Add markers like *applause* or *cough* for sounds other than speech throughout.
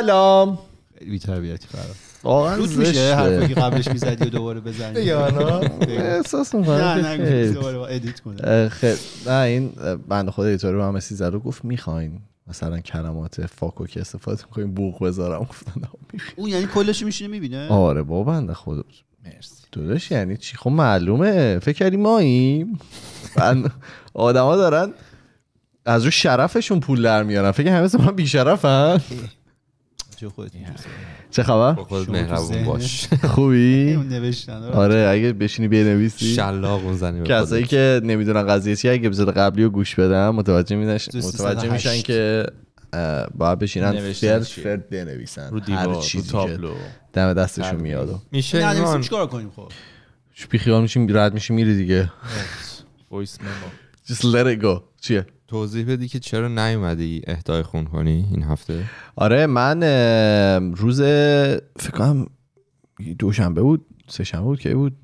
سلام بی تربیتی فرام واقعا میشه حرفی که قبلش میزدی و دوباره بزنی یا احساس میکنم نه نه دوباره ادیت کنه نه این بند خود ایتوری رو هم مسی زد گفت میخواین مثلا کلمات فاکو که استفاده میکنیم بوق بذارم گفتن *laughs* اون یعنی کلش میشینه میبینه آره با بنده خدا مرسی داداش یعنی چی خب معلومه فکر کردی این آدما دارن از اون شرفشون پول در میارن فکر همه من بیشرفن *laughs* چه خودت چه خبر خودت مهربون باش خوبی آره. آره اگه بشینی بنویسی شلاق اون زنی کسایی که نمیدونن قضیه چیه اگه اپیزود قبلی رو گوش بدن متوجه میشن متوجه میشن که باید بشینن فرد فرد بنویسن رو دیوار رو تابلو دم دستشون میاد میشه نه چیکار کنیم خب بیخیال میشیم رد میشیم میری دیگه وایس *laughs* ممو just let it go چیه توضیح بدی که چرا نیومدی اهدای خون کنی این هفته آره من روز فکر کنم دوشنبه بود سه شنبه بود که بود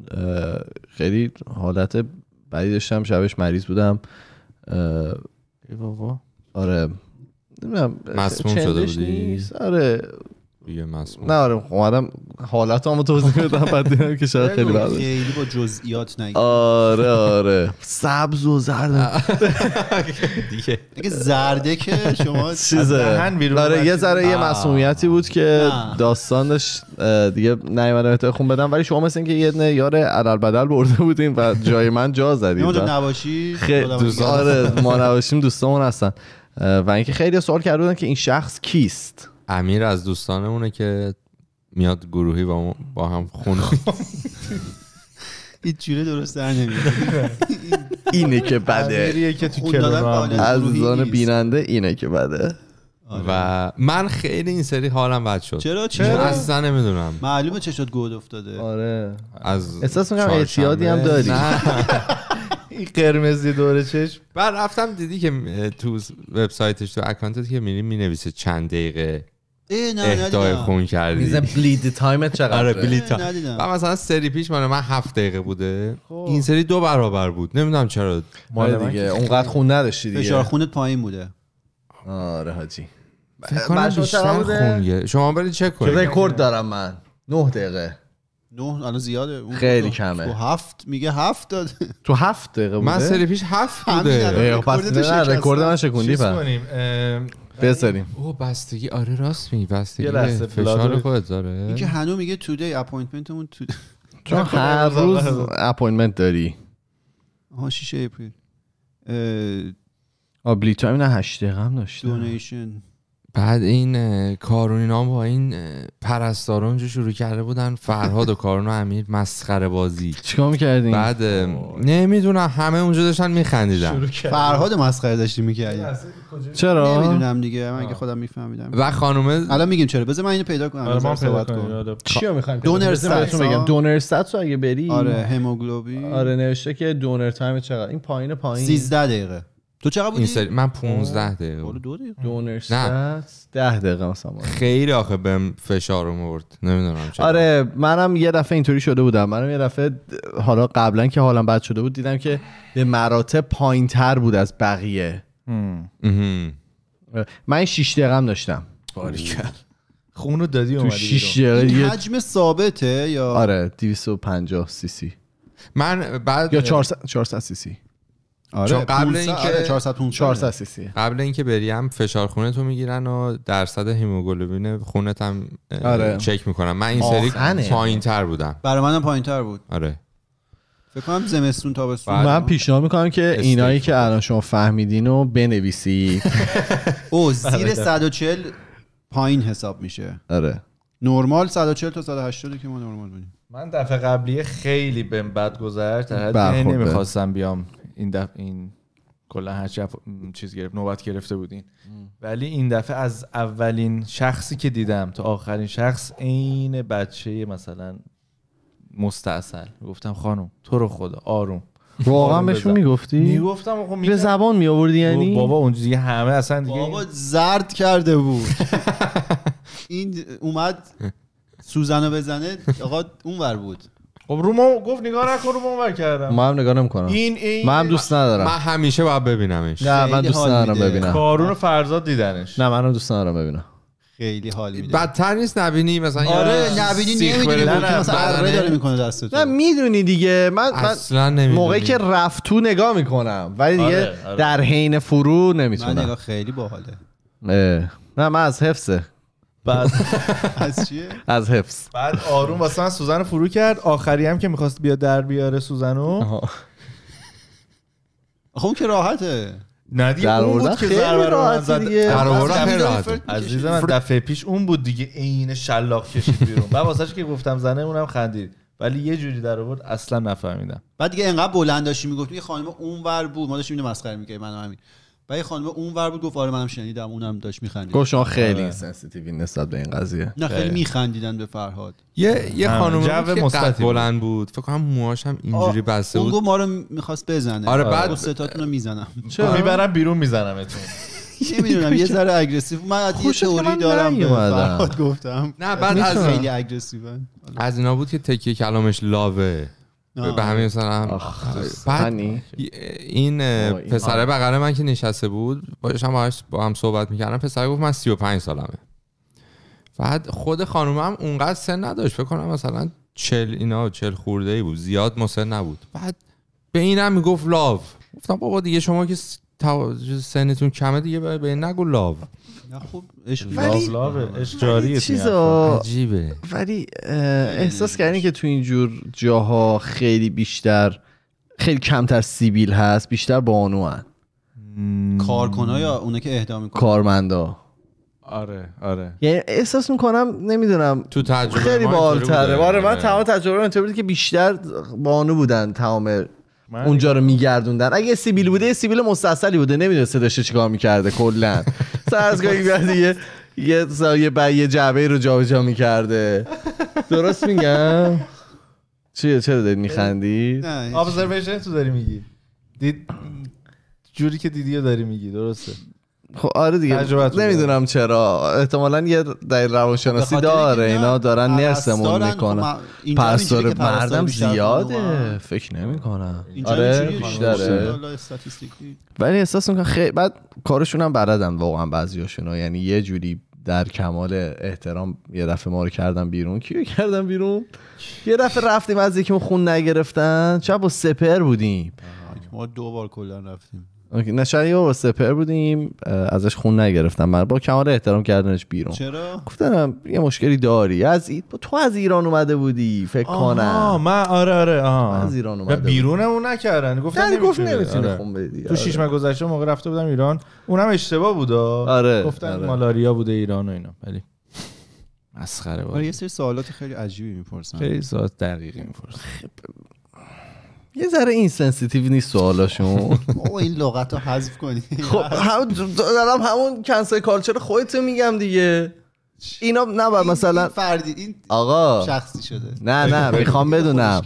خیلی حالت بدی داشتم شبش مریض بودم ای بابا آره مسموم شده بودی آره یه مسموم نه آره اومدم حالت هم توضیح بدم بعد دیدم که شاید خیلی بده خیلی با جزئیات نگید آره آره *laughs* سبز و زرد *laughs* دیگه دیگه زرده که شما چیزه آره یه ذره یه مسئولیتی بود که داستانش دیگه نیمانه ته خون بدم ولی شما مثل اینکه یه نیار یار علل بدل برده بودین و جای من جا زدید اونجا نباشی آره ما نباشیم دوستامون هستن و اینکه خیلی سوال کرده بودن که این شخص کیست امیر از دوستانمونه که میاد گروهی با, با هم خونه این جوره درست در اینه که بده از دوستان بیننده اینه که بده آره. و من خیلی این سری حالم بد شد چرا اصلا نمیدونم معلومه چه شد گود افتاده آره از احساس میکنم اعتیادی هم داری *laughs* این قرمزی دور چشم بعد رفتم دیدی که تو وبسایتش تو اکانتت که میری مینویسه چند دقیقه نه خون کردی میزه بلید تایمت چقدر آره بلید تایم و مثلا سری پیش من من هفت دقیقه بوده خوب. این سری دو برابر بود نمیدونم چرا ما آره، دیگه اونقدر خون نداشتی دیگه فشار خونت پایین بوده آره حاجی بیشتر خونگه شما برید چک کنید رکورد دارم من نه دقیقه نه الان زیاده خیلی کمه تو هفت میگه هفت داد *laughs* تو هفت دقیقه بوده من سری پیش هفت بوده خب، پس رکورد من شکوندی پر بذاریم او بستگی آره راست میگی بستگی فشار خودت داره این که هنو میگه تودی اپاینتمنتمون تو چون *laughs* هر *laughs* روز اپوینتمنت آره. داری آها 6 اپریل آبلیتا اینا 8 دقیقه هم داشت دونیشن بعد این کارون اینا با این پرستار اونجا شروع کرده بودن فرهاد و کارون و امیر مسخره بازی چیکار میکردین بعد نمیدونم همه اونجا داشتن میخندیدن فرهاد مسخره داشتی میکردی چرا نمیدونم دیگه من که خودم میفهمیدم و خانومه الان میگیم چرا بذار من اینو پیدا کنم آره من پیدا کنم آره. چی میخوایم دونر میگم دونر ساتو اگه بری آره هموگلوبین آره نوشته که دونر تایم چقدر این پایین پایین 13 دقیقه تو چقدر بودی؟ سری من 15 دقیقه بود. دو دقیقه دو نه 10 دقیقه مثلا خیلی آخه بهم فشار آورد نمیدونم چرا آره منم یه دفعه اینطوری شده بودم منم یه دفعه حالا قبلا که حالم بد شده بود دیدم که به مراتب پایینتر بود از بقیه من 6 دقیقه هم داشتم باریکل خون رو دادی اومدی تو 6 دقیقه حجم ثابته یا آره 250 سی سی من بعد یا 400 400 سی سی آره چون قبل اینکه 400 آره، 400 آره. سی سی قبل اینکه بریم فشار خونه تو میگیرن و درصد هیموگلوبین خونت هم آره. چک میکنن من این سری پایین تر بودم برای منم پایین تر بود آره فکر کنم زمستون تابستون من پیشنهاد میکنم که اینایی که الان شما فهمیدین رو بنویسید *laughs* او آره. زیر 140 پایین حساب میشه آره نرمال 140 تا 180 که ما نرمال بودیم من دفعه قبلی خیلی بهم بد گذشت تا نمیخواستم بیام این دفعه این کلا هر چیز گرفت نوبت گرفته بودین ولی این دفعه از اولین شخصی که دیدم تا آخرین شخص عین بچه مثلا مستاصل گفتم خانم تو رو خدا آروم واقعا بهشون میگفتی میگفتم خب به زبان می آوردی یعنی بابا اونجا دیگه همه اصلا دیگه بابا زرد کرده بود *laughs* این اومد سوزنو بزنه آقا اونور بود خب رومو گفت نگاه نکن رومو کردم من هم نگاه نمیکنم این, این من هم دوست ندارم من همیشه باید ببینمش نه من دوست ندارم ببینم کارون فرزاد دیدنش نه منم دوست ندارم ببینم خیلی حال میده بدتر نیست نبینی مثلا آره نبینی نمیدونی مثلا آره، داره میکنه تو نه میدونی دیگه من, اصلا من موقعی که رفتو نگاه میکنم ولی دیگه آره، آره. در حین فرو نمیتونم من نگاه خیلی باحاله نه من از حفظه بعد *laughs* از چیه از حفظ بعد آروم واسه من سوزن فرو کرد آخری هم که میخواست بیاد در بیاره سوزنو خب که راحته نه دیگه اون بود که ضربه رو من من دفعه پیش اون بود دیگه این شلاق کشید بیرون بعد واسه که گفتم زنه اونم خندید ولی یه جوری در آورد اصلا نفهمیدم بعد دیگه انقدر بلند داشتی میگفت یه خانم اونور بود ما داشتیم اینو مسخره میکردیم من همین و یه خانم اونور بود گفت آره منم شنیدم اونم داشت میخندید گفت شما خیلی سنسیتیو آره. نسبت به این قضیه نه خیلی میخندیدن به فرهاد یه یه خانم جو مثبت بلند بود فکر کنم موهاش هم اینجوری بسته بود اون ما رو میخواست بزنه آره بعد ستاتون رو میزنم *laughs* چرا میبرم بیرون میزنمتون *laughs* نمیدونم یه ذره اگریسیو من یه تئوری دارم فرهاد گفتم نه بعد *laughs* از خیلی اگریسیو از اینا بود که تکیه کلامش لاوه به همین مثلا بعد این پسره بغل من که نشسته بود باش هم با هم صحبت میکردم پسر گفت من 35 سالمه بعد خود خانومم اونقدر سن نداشت فکر کنم مثلا چل اینا چل خورده ای بود زیاد مسن نبود بعد به اینم میگفت لاو گفتم بابا دیگه شما که تو... سنتون کمه دیگه به نگو لاو نه خب عشق ولی... ولی احساس کردین که تو این جور جاها خیلی بیشتر خیلی کمتر سیبیل هست بیشتر بانو هن کارکنها یا اونه که اهدا میکنه کارمندا آره آره یعنی احساس میکنم نمیدونم تو تجربه خیلی بالتره آره من تمام تجربه اینطوری که بیشتر بانو بودن تمام اونجا رو میگردوندن اگه سیبیل بوده سیبیل مستصلی بوده نمیدونسته داشته چیکار میکرده کلا *laughs* سرزگاهی بعد یه یه یه یه جعبه رو جابجا میکرده درست میگم چیه چرا داری میخندی ابزرویشن تو داری میگی دید جوری که دیدی داری میگی درسته خب آره دیگه نمیدونم چرا احتمالا یه دلیل روانشناسی داره اینا دارن نرسمون خب، میکنن پرستار مردم زیاده فکر نمیکنم آره بیشتره ولی احساس میکنم خیلی بعد کارشون هم بردن واقعا بعضیاشون یعنی یه جوری در کمال احترام یه دفعه ما رو کردن بیرون کیو کردم بیرون یه دفعه رفتیم از یکی خون نگرفتن چه با سپر بودیم ما دو بار کلا رفتیم نه شاید با سپر بودیم ازش خون نگرفتم من با کمال احترام کردنش بیرون چرا گفتم یه مشکلی داری از تو از ایران اومده بودی فکر کنم من آره آره آها از ایران اومده بیرونمون نکردن گفتن گفت نمیتونی آره. خون بدی تو شش آره. ماه گذشته موقع رفته بودم ایران اونم اشتباه بود آره گفتن آره. مالاریا بوده ایران و اینا ولی مسخره بود آره یه سری سوالات خیلی عجیبی میپرسن خیلی سوالات دقیقی میپرسن خب، یه ذره این سنسیتیو نیست سوالاشون *laughs* او این لغت رو حذف کنی خب هم دارم همون کنسل کالچر خودت میگم دیگه اینا نه مثلا فردی این آقا شخصی شده نه نه *laughs* میخوام بدونم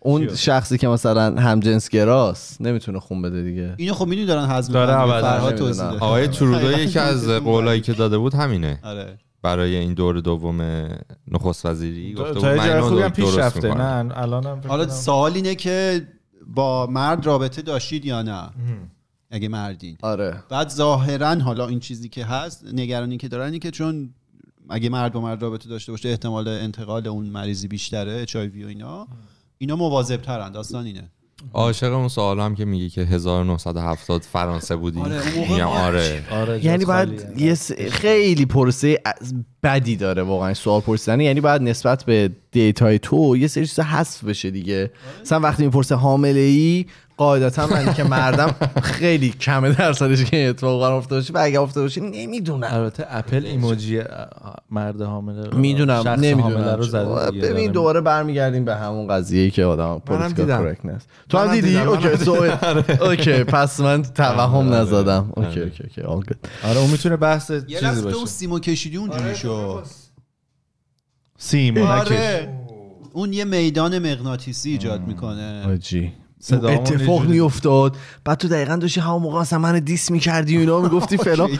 اون شخصی که مثلا هم همجنسگراست نمیتونه خون بده دیگه اینو خب میدونی دارن حزم داره آقای ترودو یکی *laughs* از قولایی که داده بود همینه آره. برای این دور دوم نخست وزیری گفته بود من پیش رفته حالا سوال اینه که با مرد رابطه داشتید یا نه اگه مردین آره بعد ظاهرا حالا این چیزی که هست نگرانی که دارن که چون اگه مرد با مرد رابطه داشته باشه احتمال انتقال اون مریضی بیشتره اچ و اینا اینا مواظب ترن داستان اینه عاشق اون هم که میگه که 1970 فرانسه بودی آره, آره. آره یعنی باید یه خیلی پرسه بدی داره واقعا سوال پرسیدن یعنی باید نسبت به دیتای تو یه سری چیزا حذف بشه دیگه مثلا وقتی میپرسه حامله ای قاعدتا من که مردم خیلی کمه درصدش که اتفاق قرار افتاده باشه و اگه افتاده باشه نمیدونم البته اپل ایموجی مرد حامله میدونم نمیدونم رو زده ببین دوباره برمیگردیم به همون قضیه که آدم پولیتیکال کرکنس تو هم دیدی اوکی سو *laughs* آره. اوکی پس من توهم آره. نزدم آره. اوکی اوکی اوکی آره اون میتونه بحث چیزی باشه یه تو سیمو کشیدی اونجوری شو سیم آره. اون یه میدان مغناطیسی ایجاد میکنه آجی اتفاق میافتاد بعد تو دقیقا داشتی همون موقع اصلا من دیس میکردی اینا میگفتی *laughs* فلان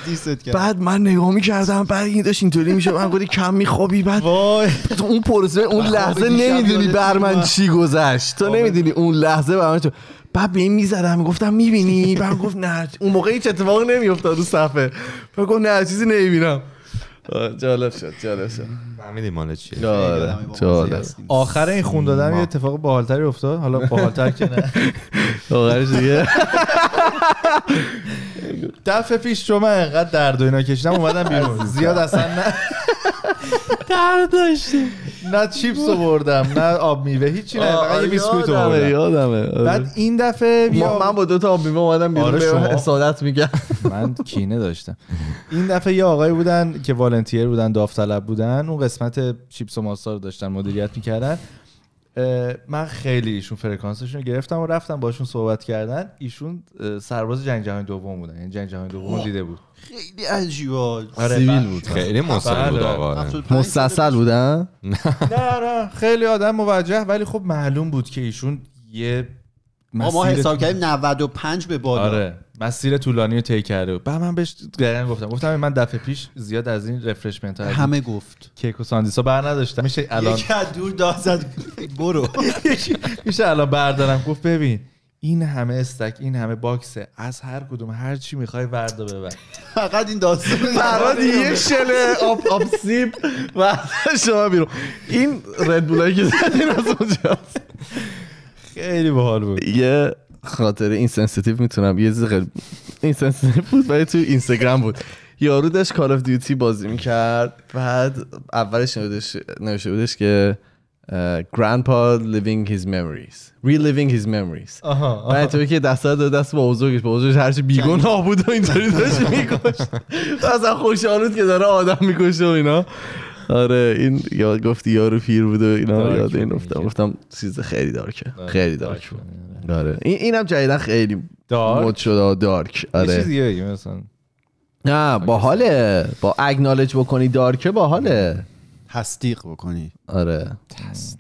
بعد من نگاه میکردم بعد این داشت اینطوری میشه من گفتی کم میخوابی بعد تو اون پروسه اون لحظه نمیدونی بر من چی گذشت تو نمیدونی اون لحظه بر من چی بعد به این میزدم میگفتم میبینی بعد گفت نه اون موقع هیچ اتفاق نمیافتاد رو صفحه بعد نه چیزی نمیبینم جالب شد جالب شد فهمیدی مال چیه جالب آخر این خون یه اتفاق باحالتری افتاد حالا باحالتر که نه *laughs* آخرش دیگه دفعه پیش شما انقدر درد و اینا کشیدم اومدم بیرون زیاد اصلا نه درد داشتی نه چیپس رو بردم نه آب میوه هیچی نه فقط یه بیسکویت رو بردم یادمه آره. بعد این دفعه من با دو تا آب میوه اومدم بیرون به اصالت میگم من کینه داشتم این دفعه یه آقای بودن که والنتیر بودن داوطلب بودن اون قسمت چیپس و ماستا رو داشتن مدیریت میکردن من خیلی ایشون فرکانسشون رو گرفتم و رفتم باشون صحبت کردن ایشون سرباز جنگ جهانی دوم بودن یعنی جنگ جهانی دوم دیده بود خیلی عجیبا آره سیویل بله. بود خیلی بله. مستقل بود بله. آقا مستصل بودن نه نه خیلی آدم موجه ولی خب معلوم بود که ایشون یه ما حساب کردیم 95 به بالا آره مسیر طولانی رو طی کرده و من بهش گفتم گفتم من دفعه پیش زیاد از این رفرشمنت ها همه گفت کیک و ساندیسا بر نداشتم میشه الان یکی از دور دازد برو *laughs* میشه الان بردارم گفت ببین این همه استک این همه باکسه از هر کدوم هر چی میخوای وردا ببر فقط این داستان فراد یه شله آب آب سیب و شما بیرون این رد که زدین از اونجاست خیلی باحال بود یه خاطر این سنسیتیو میتونم یه زغل این سنسیتیو بود ولی تو اینستاگرام بود یارو داشت کال اف دیوتی بازی میکرد بعد اولش نوشته بودش که grandpa لیوینگ هیز میموریز ری لیوینگ هیز آها, آها. توی که دست داد دست با بزرگش با بزرگش هرچی بیگناه بود و اینطوری داشت میکشت *laughs* اصلا خوشحالود که داره آدم میکشه و اینا آره این یاد گفتی یارو پیر بوده اینا یاد این افتادم گفتم چیز خیلی دارکه خیلی دارک بود آره این اینم جدیدا خیلی مود شده دارک آره چیزیه مثلا نه با حاله با اگنالج بکنی دارکه با حاله تصدیق بکنی آره بچه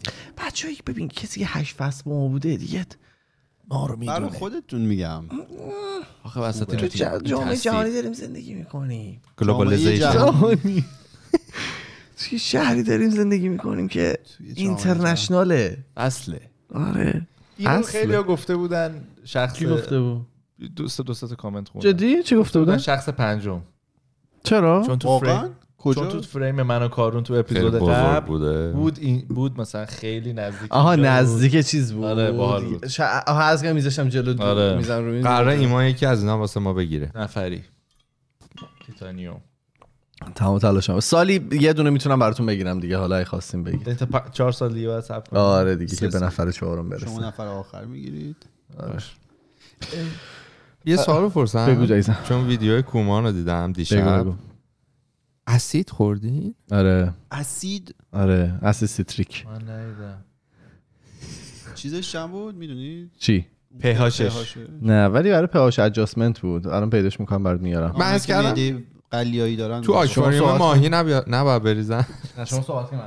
بچه ببین کسی که هشت فصل ما بوده دیگه ما رو میدونه خودتون میگم آخه وسط جامعه جهانی داریم زندگی میکنیم گلوبالیزیشن *laughs* توی شهری داریم زندگی میکنیم که اینترنشناله اصله آره اینو خیلی گفته بودن شخص کی گفته بود دوست دوستات کامنت خوندن جدی چی گفته بودن شخص پنجم چرا چون تو فریم کجا تو فریم منو کارون تو اپیزود قبل بوده. بود این بود مثلا خیلی نزدیک آها نزدیک چیز بود آره باحال آها از گام میذاشم جلو آره. میذارم رو این ایمان یکی از اینا واسه ما بگیره نفری تیتانیوم تمام شما سالی یه دونه میتونم براتون بگیرم دیگه حالا اگه خواستیم بگید تا چهار سال دیگه باید آره دیگه به نفر چهارم برسه شما نفر آخر میگیرید آره. یه سوال بپرسم بگو جایزم چون ویدیو کومان رو دیدم دیشب اسید خوردی؟ آره اسید آره اسید سیتریک من نهیدم چیزش چند بود میدونی چی پهاشش نه ولی برای پهاش ادجاستمنت بود الان پیداش میکنم برات میارم من از کردم قلیایی دارن تو آکواریوم ماهی نباید نباید بریزن شما صحبت من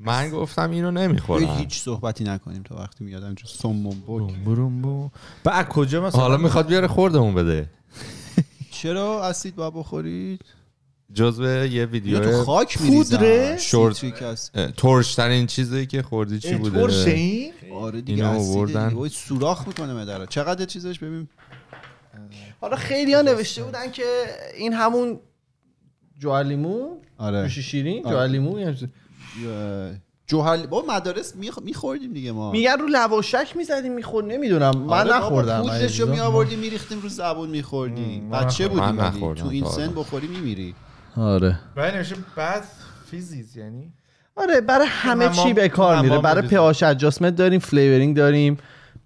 من گفتم اینو نمیخورم هیچ صحبتی نکنیم تا وقتی میاد اونجا سمم بو بعد کجا مثلا حالا میخواد بیاره خوردمون بده *laughs* چرا اسید با بخورید جزو یه ویدیو تو خاک میریزن شورت ترش ترین چیزی که خوردی چی بوده ترش این آره دیگه اسید سوراخ میکنه مدرا چقدر چیزش ببین حالا خیلی ها نوشته بودن که این همون جوالیمو آره. نوش شیرین آره. جوالیمو جوهل با مدارس میخوردیم دیگه ما میگن رو لواشک میزدیم میخورد نمیدونم آره من نخوردم پودرشو می آوردیم میریختیم رو زبون میخوردیم بچه بودیم تو این سن بخوری میمیری آره برای نمیشه بعد فیزیز یعنی آره برای همه چی به کار میره برای آش ادجاستمنت داریم فلیورینگ داریم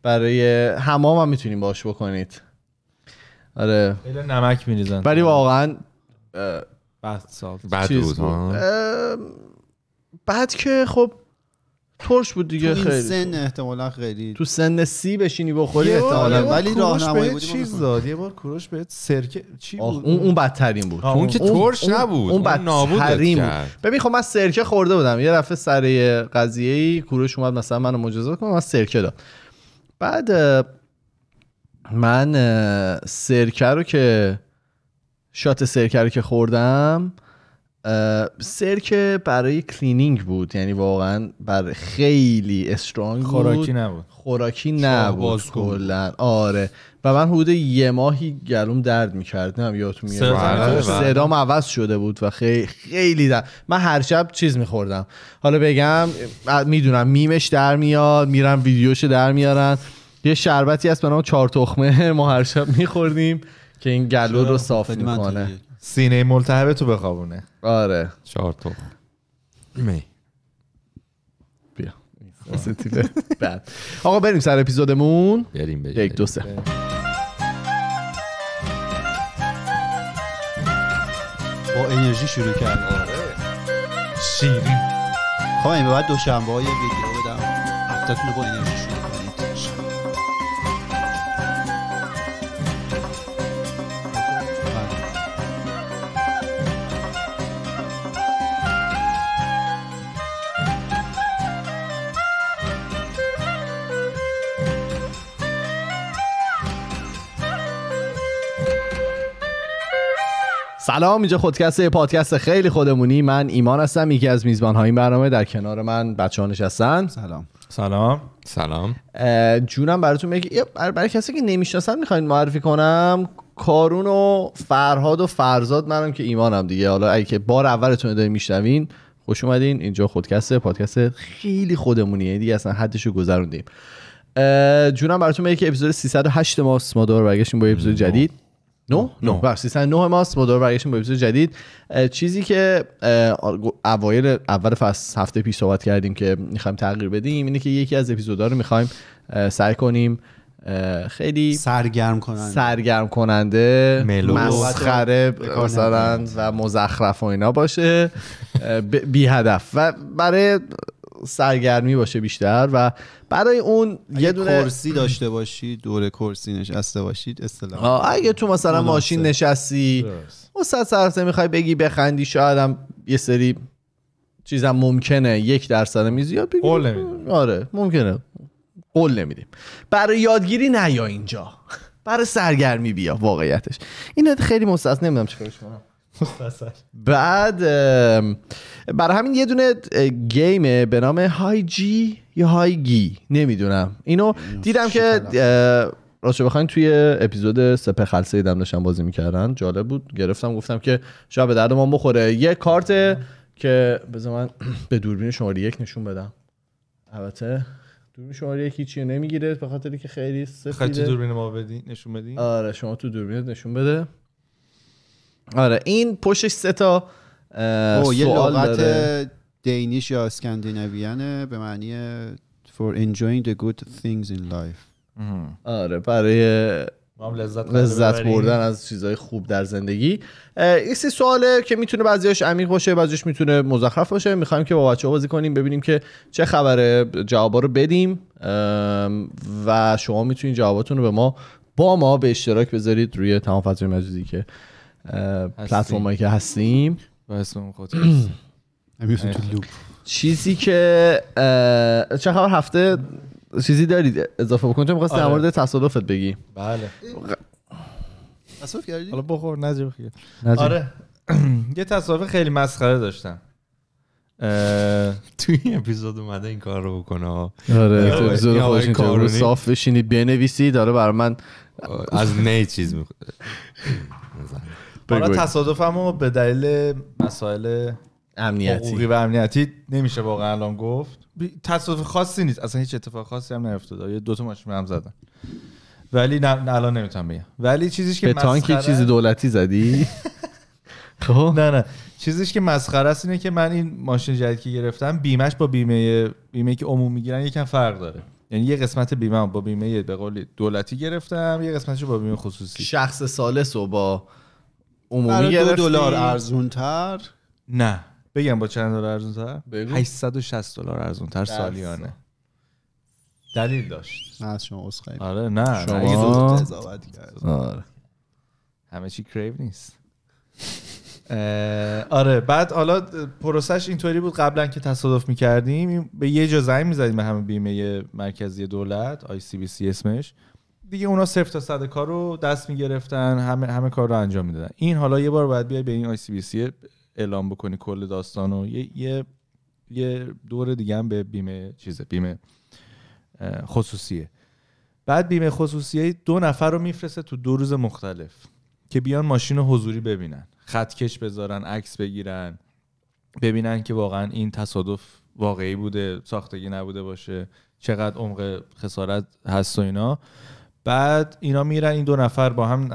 برای حمام هم میتونیم باش بکنید آره نمک میریزن ولی واقعا بعد سال بعد بود بعد که خب ترش بود دیگه تو سن احتمالا خیلی تو سن سی بشینی بخوری احتمالا ولی راهنمایی بود چیز داد یه بار کوروش بهت سرکه چی بود اون بدترین بود اون که ترش نبود اون بدترین بود ببین خب من سرکه خورده بودم یه دفعه سر قضیه ای کوروش اومد مثلا منو مجازات کنه من سرکه داد بعد من سرکه رو که شات سرکه رو که خوردم سرکه برای کلینینگ بود یعنی واقعا بر خیلی استرانگ خوراکی بود. نبود خوراکی نبود کلا آره و من حدود یه ماهی گلوم درد میکرد نه یادتون میاد صدام عوض شده بود و خیلی خیلی من هر شب چیز میخوردم حالا بگم میدونم میمش در میاد میرم ویدیوش در میارن یه شربتی هست به نام چهار تخمه *laughs* ما هر شب میخوردیم که این گلو رو صاف میکنه سینه ملتهب تو بخوابونه آره چهار تخمه می بیا بعد آقا بریم سر اپیزودمون بریم بریم یک دو سه با انرژی شروع کرد آره شیرین خواهیم خب، باید دوشنبه های ویدیو بدم هفتتون با انرژی شروع سلام اینجا خودکسته پادکست خیلی خودمونی من ایمان هستم یکی از میزبان های این برنامه در کنار من بچه ها نشستن سلام سلام سلام جونم براتون میگه برای کسی که نمیشناسن میخواین معرفی کنم کارون و فرهاد و فرزاد منم که ایمانم دیگه حالا اگه که بار اولتون دارین میشنوین خوش اومدین اینجا خودکسته پادکست خیلی خودمونیه دیگه اصلا حدشو گذروندیم جونم براتون میگه که اپیزود 308 ماست ما دوباره برگشتیم با اپیزود جدید نو نو بخش نه ماست با دور برگشتیم با اپیزود جدید چیزی که اوایل اول فصل هفته پیش صحبت کردیم که میخوایم تغییر بدیم اینه که یکی از اپیزودها رو میخوایم سعی کنیم خیلی سرگرم کننده سرگرم کننده مسخره مثلا و مزخرف و اینا باشه بی هدف و برای سرگرمی باشه بیشتر و برای اون یه دونه کرسی داشته باشی دور کرسی نشسته باشید اصطلاح اگه تو مثلا ماشین نشستی صد سرسه میخوای بگی بخندی شاید هم یه سری چیزم ممکنه یک درصد می قول آره ممکنه قول نمیدیم برای یادگیری نیا اینجا برای سرگرمی بیا واقعیتش این خیلی مستثنا نمیدونم چیکارش کنم بعد برای همین یه دونه گیم به نام های جی یا های گی نمیدونم اینو دیدم که راستش بخواین توی اپیزود سپه خلصه دم داشتم بازی میکردن جالب بود گرفتم گفتم که شاید به درد ما بخوره یه کارت که بذار من *clears throat* به دوربین شماره یک نشون بدم البته دوربین شماره یکی چیه نمیگیره به خاطری که خیلی سفیده خیلی دوربین ما بدی نشون بدی آره شما تو دوربین نشون بده آره این پشتش سه تا یه لغت دینیش یا اسکاندیناویانه به معنی for enjoying the good things in life آره برای لذت, لذت بردن از چیزهای خوب در زندگی این سه سواله که میتونه بعضیش عمیق باشه بعضیش میتونه مزخرف باشه میخوایم که با بچه بازی کنیم ببینیم که چه خبره جوابا رو بدیم و شما میتونید جواباتون رو به ما با ما به اشتراک بذارید روی تمام فضای مجازی که پلتفرم که هستیم *clears throat* آره. چیزی که چه خبر هفته چیزی دارید اضافه بکن چون می‌خواستم در آره. مورد تصادفت بگی بله حالا بخور نجیب خیلی آره *clears throat* یه تصادف خیلی مسخره داشتم توی این اپیزود اومده این کار رو بکنه آره تو اپیزود خودش رو صاف بشینی بینویسی داره برای من از نه چیز میخواد *laughs* حالا تصادفم رو به دلیل مسائل امنیتی حقوقی و امنیتی نمیشه واقعا الان گفت تصادف خاصی نیست اصلا هیچ اتفاق خاصی هم نیفتاد یه دو تا ماشین هم زدن ولی نه الان نمیتونم بگم ولی چیزیش که به تانکی چیز دولتی زدی *laughs* خب نه نه چیزیش که مسخره است اینه که من این ماشین جدید که گرفتم بیمش با بیمه بیمه که عمومی میگیرن یکم فرق داره یعنی یه قسمت بیمه با بیمه به قول دولتی گرفتم یه قسمتشو با بیمه خصوصی شخص سالس و با عمومی دو دلار ارزون تر نه بگم با چند دلار ارزون تر 860 دلار ارزون تر سالیانه دلیل داشت نه از شما آره نه شما آره همه چی کریو نیست آره بعد حالا پروسش اینطوری بود قبلا که تصادف میکردیم به یه جا زنگ میزدیم به همه بیمه مرکزی دولت آی اسمش دیگه اونا صرف تا صد کار رو دست میگرفتن همه همه کار رو انجام میدادن این حالا یه بار باید بیای به این آی اعلام بکنی کل داستان یه یه, دور دیگه هم به بیمه چیزه بیمه خصوصیه بعد بیمه خصوصیه دو نفر رو میفرسته تو دو روز مختلف که بیان ماشین حضوری ببینن خطکش بذارن عکس بگیرن ببینن که واقعا این تصادف واقعی بوده ساختگی نبوده باشه چقدر عمق خسارت هست و اینا بعد اینا میرن این دو نفر با هم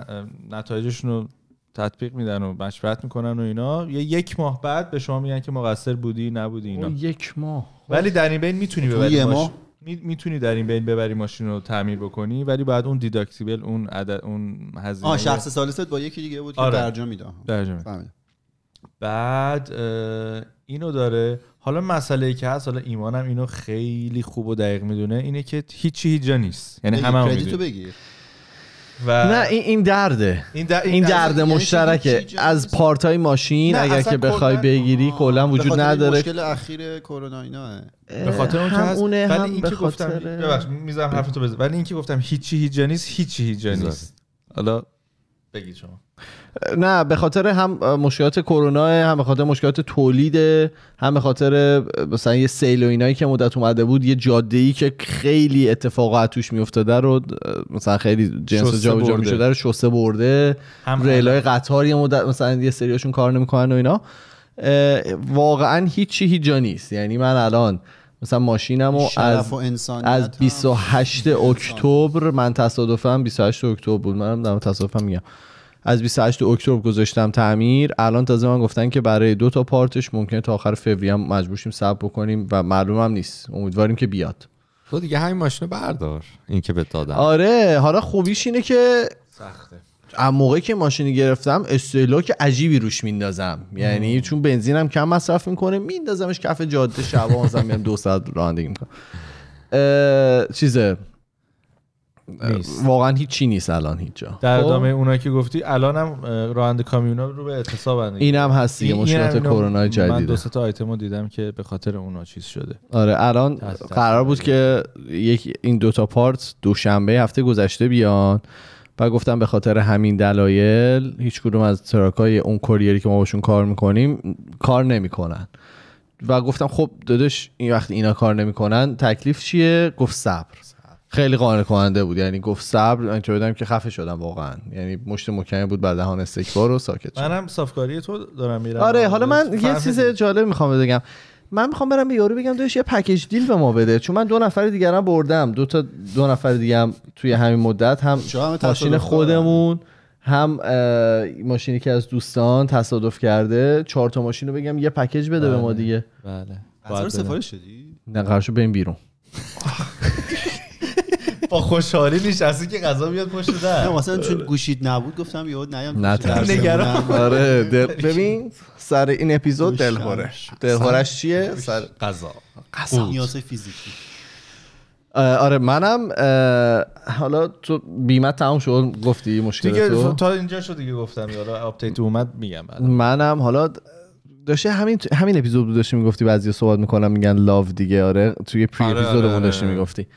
نتایجشون رو تطبیق میدن و مشورت میکنن و اینا یه یک ماه بعد به شما میگن که مقصر بودی نبودی اینا یک ماه ولی در این بین میتونی ببری ماش... میتونی در این بین ببری ماشین رو تعمیر بکنی ولی بعد اون دیداکتیبل اون عدد اون هزینه شخص سالست با یکی دیگه بود که آره. درجا درجا بعد اینو داره حالا مسئله که هست حالا ایمانم اینو خیلی خوب و دقیق میدونه اینه که هیچی هیچ جا نیست یعنی همه هم بگیر و نه این درده این, در... این, درد یعنی مشترکه از پارتای ماشین اگر که بخوای کلن... بگیری کلا وجود نداره مشکل اخیر کرونا اینا به خاطر اون اونه ولی به گفتم ببخش میذارم حرفتو بزن ولی این که گفتم هیچی هیچ جا نیست هیچی هیچ جا نیست حالا نه به خاطر هم مشکلات کرونا هم به خاطر مشکلات تولید هم به خاطر مثلا یه سیل و اینایی که مدت اومده بود یه جاده ای که خیلی اتفاقات توش میافتاده رو مثلا خیلی جنس جا شده رو شسته برده هم ریلای قطار یه مدت مثلا یه سریاشون کار نمیکنن و اینا واقعا هیچی هیچ نیست یعنی من الان مثلا و از از 28 اکتبر من تصادفم 28 اکتبر بود منم دارم تصادفم میگم از 28 اکتبر گذاشتم تعمیر الان تازه من گفتن که برای دو تا پارتش ممکنه تا آخر فوریه هم مجبور شیم صبر بکنیم و معلوم نیست امیدواریم که بیاد تو دیگه همین ماشینه بردار این که به دادم آره حالا خوبیش اینه که سخته موقعی که ماشینی گرفتم استهلاک عجیبی روش میندازم یعنی چون بنزینم کم مصرف میکنه میندازمش کف جاده شبا مثلا میرم دو ساعت رانندگی میکنم چیزه نیست. واقعا هیچی نیست الان هیچ جا در خب. ادامه اونا که گفتی الان الانم راننده کامیونا رو به اعتصاب اینم هست دیگه مشکلات کرونا جدید من دو تا آیتمو دیدم که به خاطر اونا چیز شده آره الان قرار بود که یک این دوتا پارت دوشنبه هفته گذشته بیان و گفتم به خاطر همین دلایل هیچ کدوم از تراک های اون کوریری که ما باشون کار میکنیم کار نمیکنن و گفتم خب دادش این وقت اینا کار نمیکنن تکلیف چیه گفت صبر خیلی قانع کننده بود یعنی گفت صبر چه بدم که خفه شدم واقعا یعنی مشت مکمی بود بر دهان استکبار و ساکت شد منم صافکاری تو دارم میرم آره حالا من یه چیز جالب میخوام بگم من میخوام برم به یارو بگم دوش یه پکیج دیل به ما بده چون من دو نفر هم بردم دو تا دو نفر دیگه هم توی همین مدت هم ماشین خودمون هم ماشینی که از دوستان تصادف کرده چهار تا ماشین رو بگم یه پکیج بده به ما بله. دیگه بله سفارش شدی نه قرار بریم بیرون *laughs* با خوشحالی از که غذا میاد پشت در مثلا چون گوشید نبود گفتم یاد نیام نه نگران آره *laughs* ببین سر این اپیزود دلهورش دلهورش چیه؟ سر قضا قضا نیاز فیزیکی آره منم حالا تو بیمت تموم شد گفتی مشکل دیگه تو تا اینجا شد دیگه گفتم حالا آپدیت اومد میگم منم حالا داشته همین همین اپیزود داشتی میگفتی بعضی صحبت میکنم میگن لاف دیگه آره توی پری آره اپیزودمون آره،, آره. داشتی میگفتی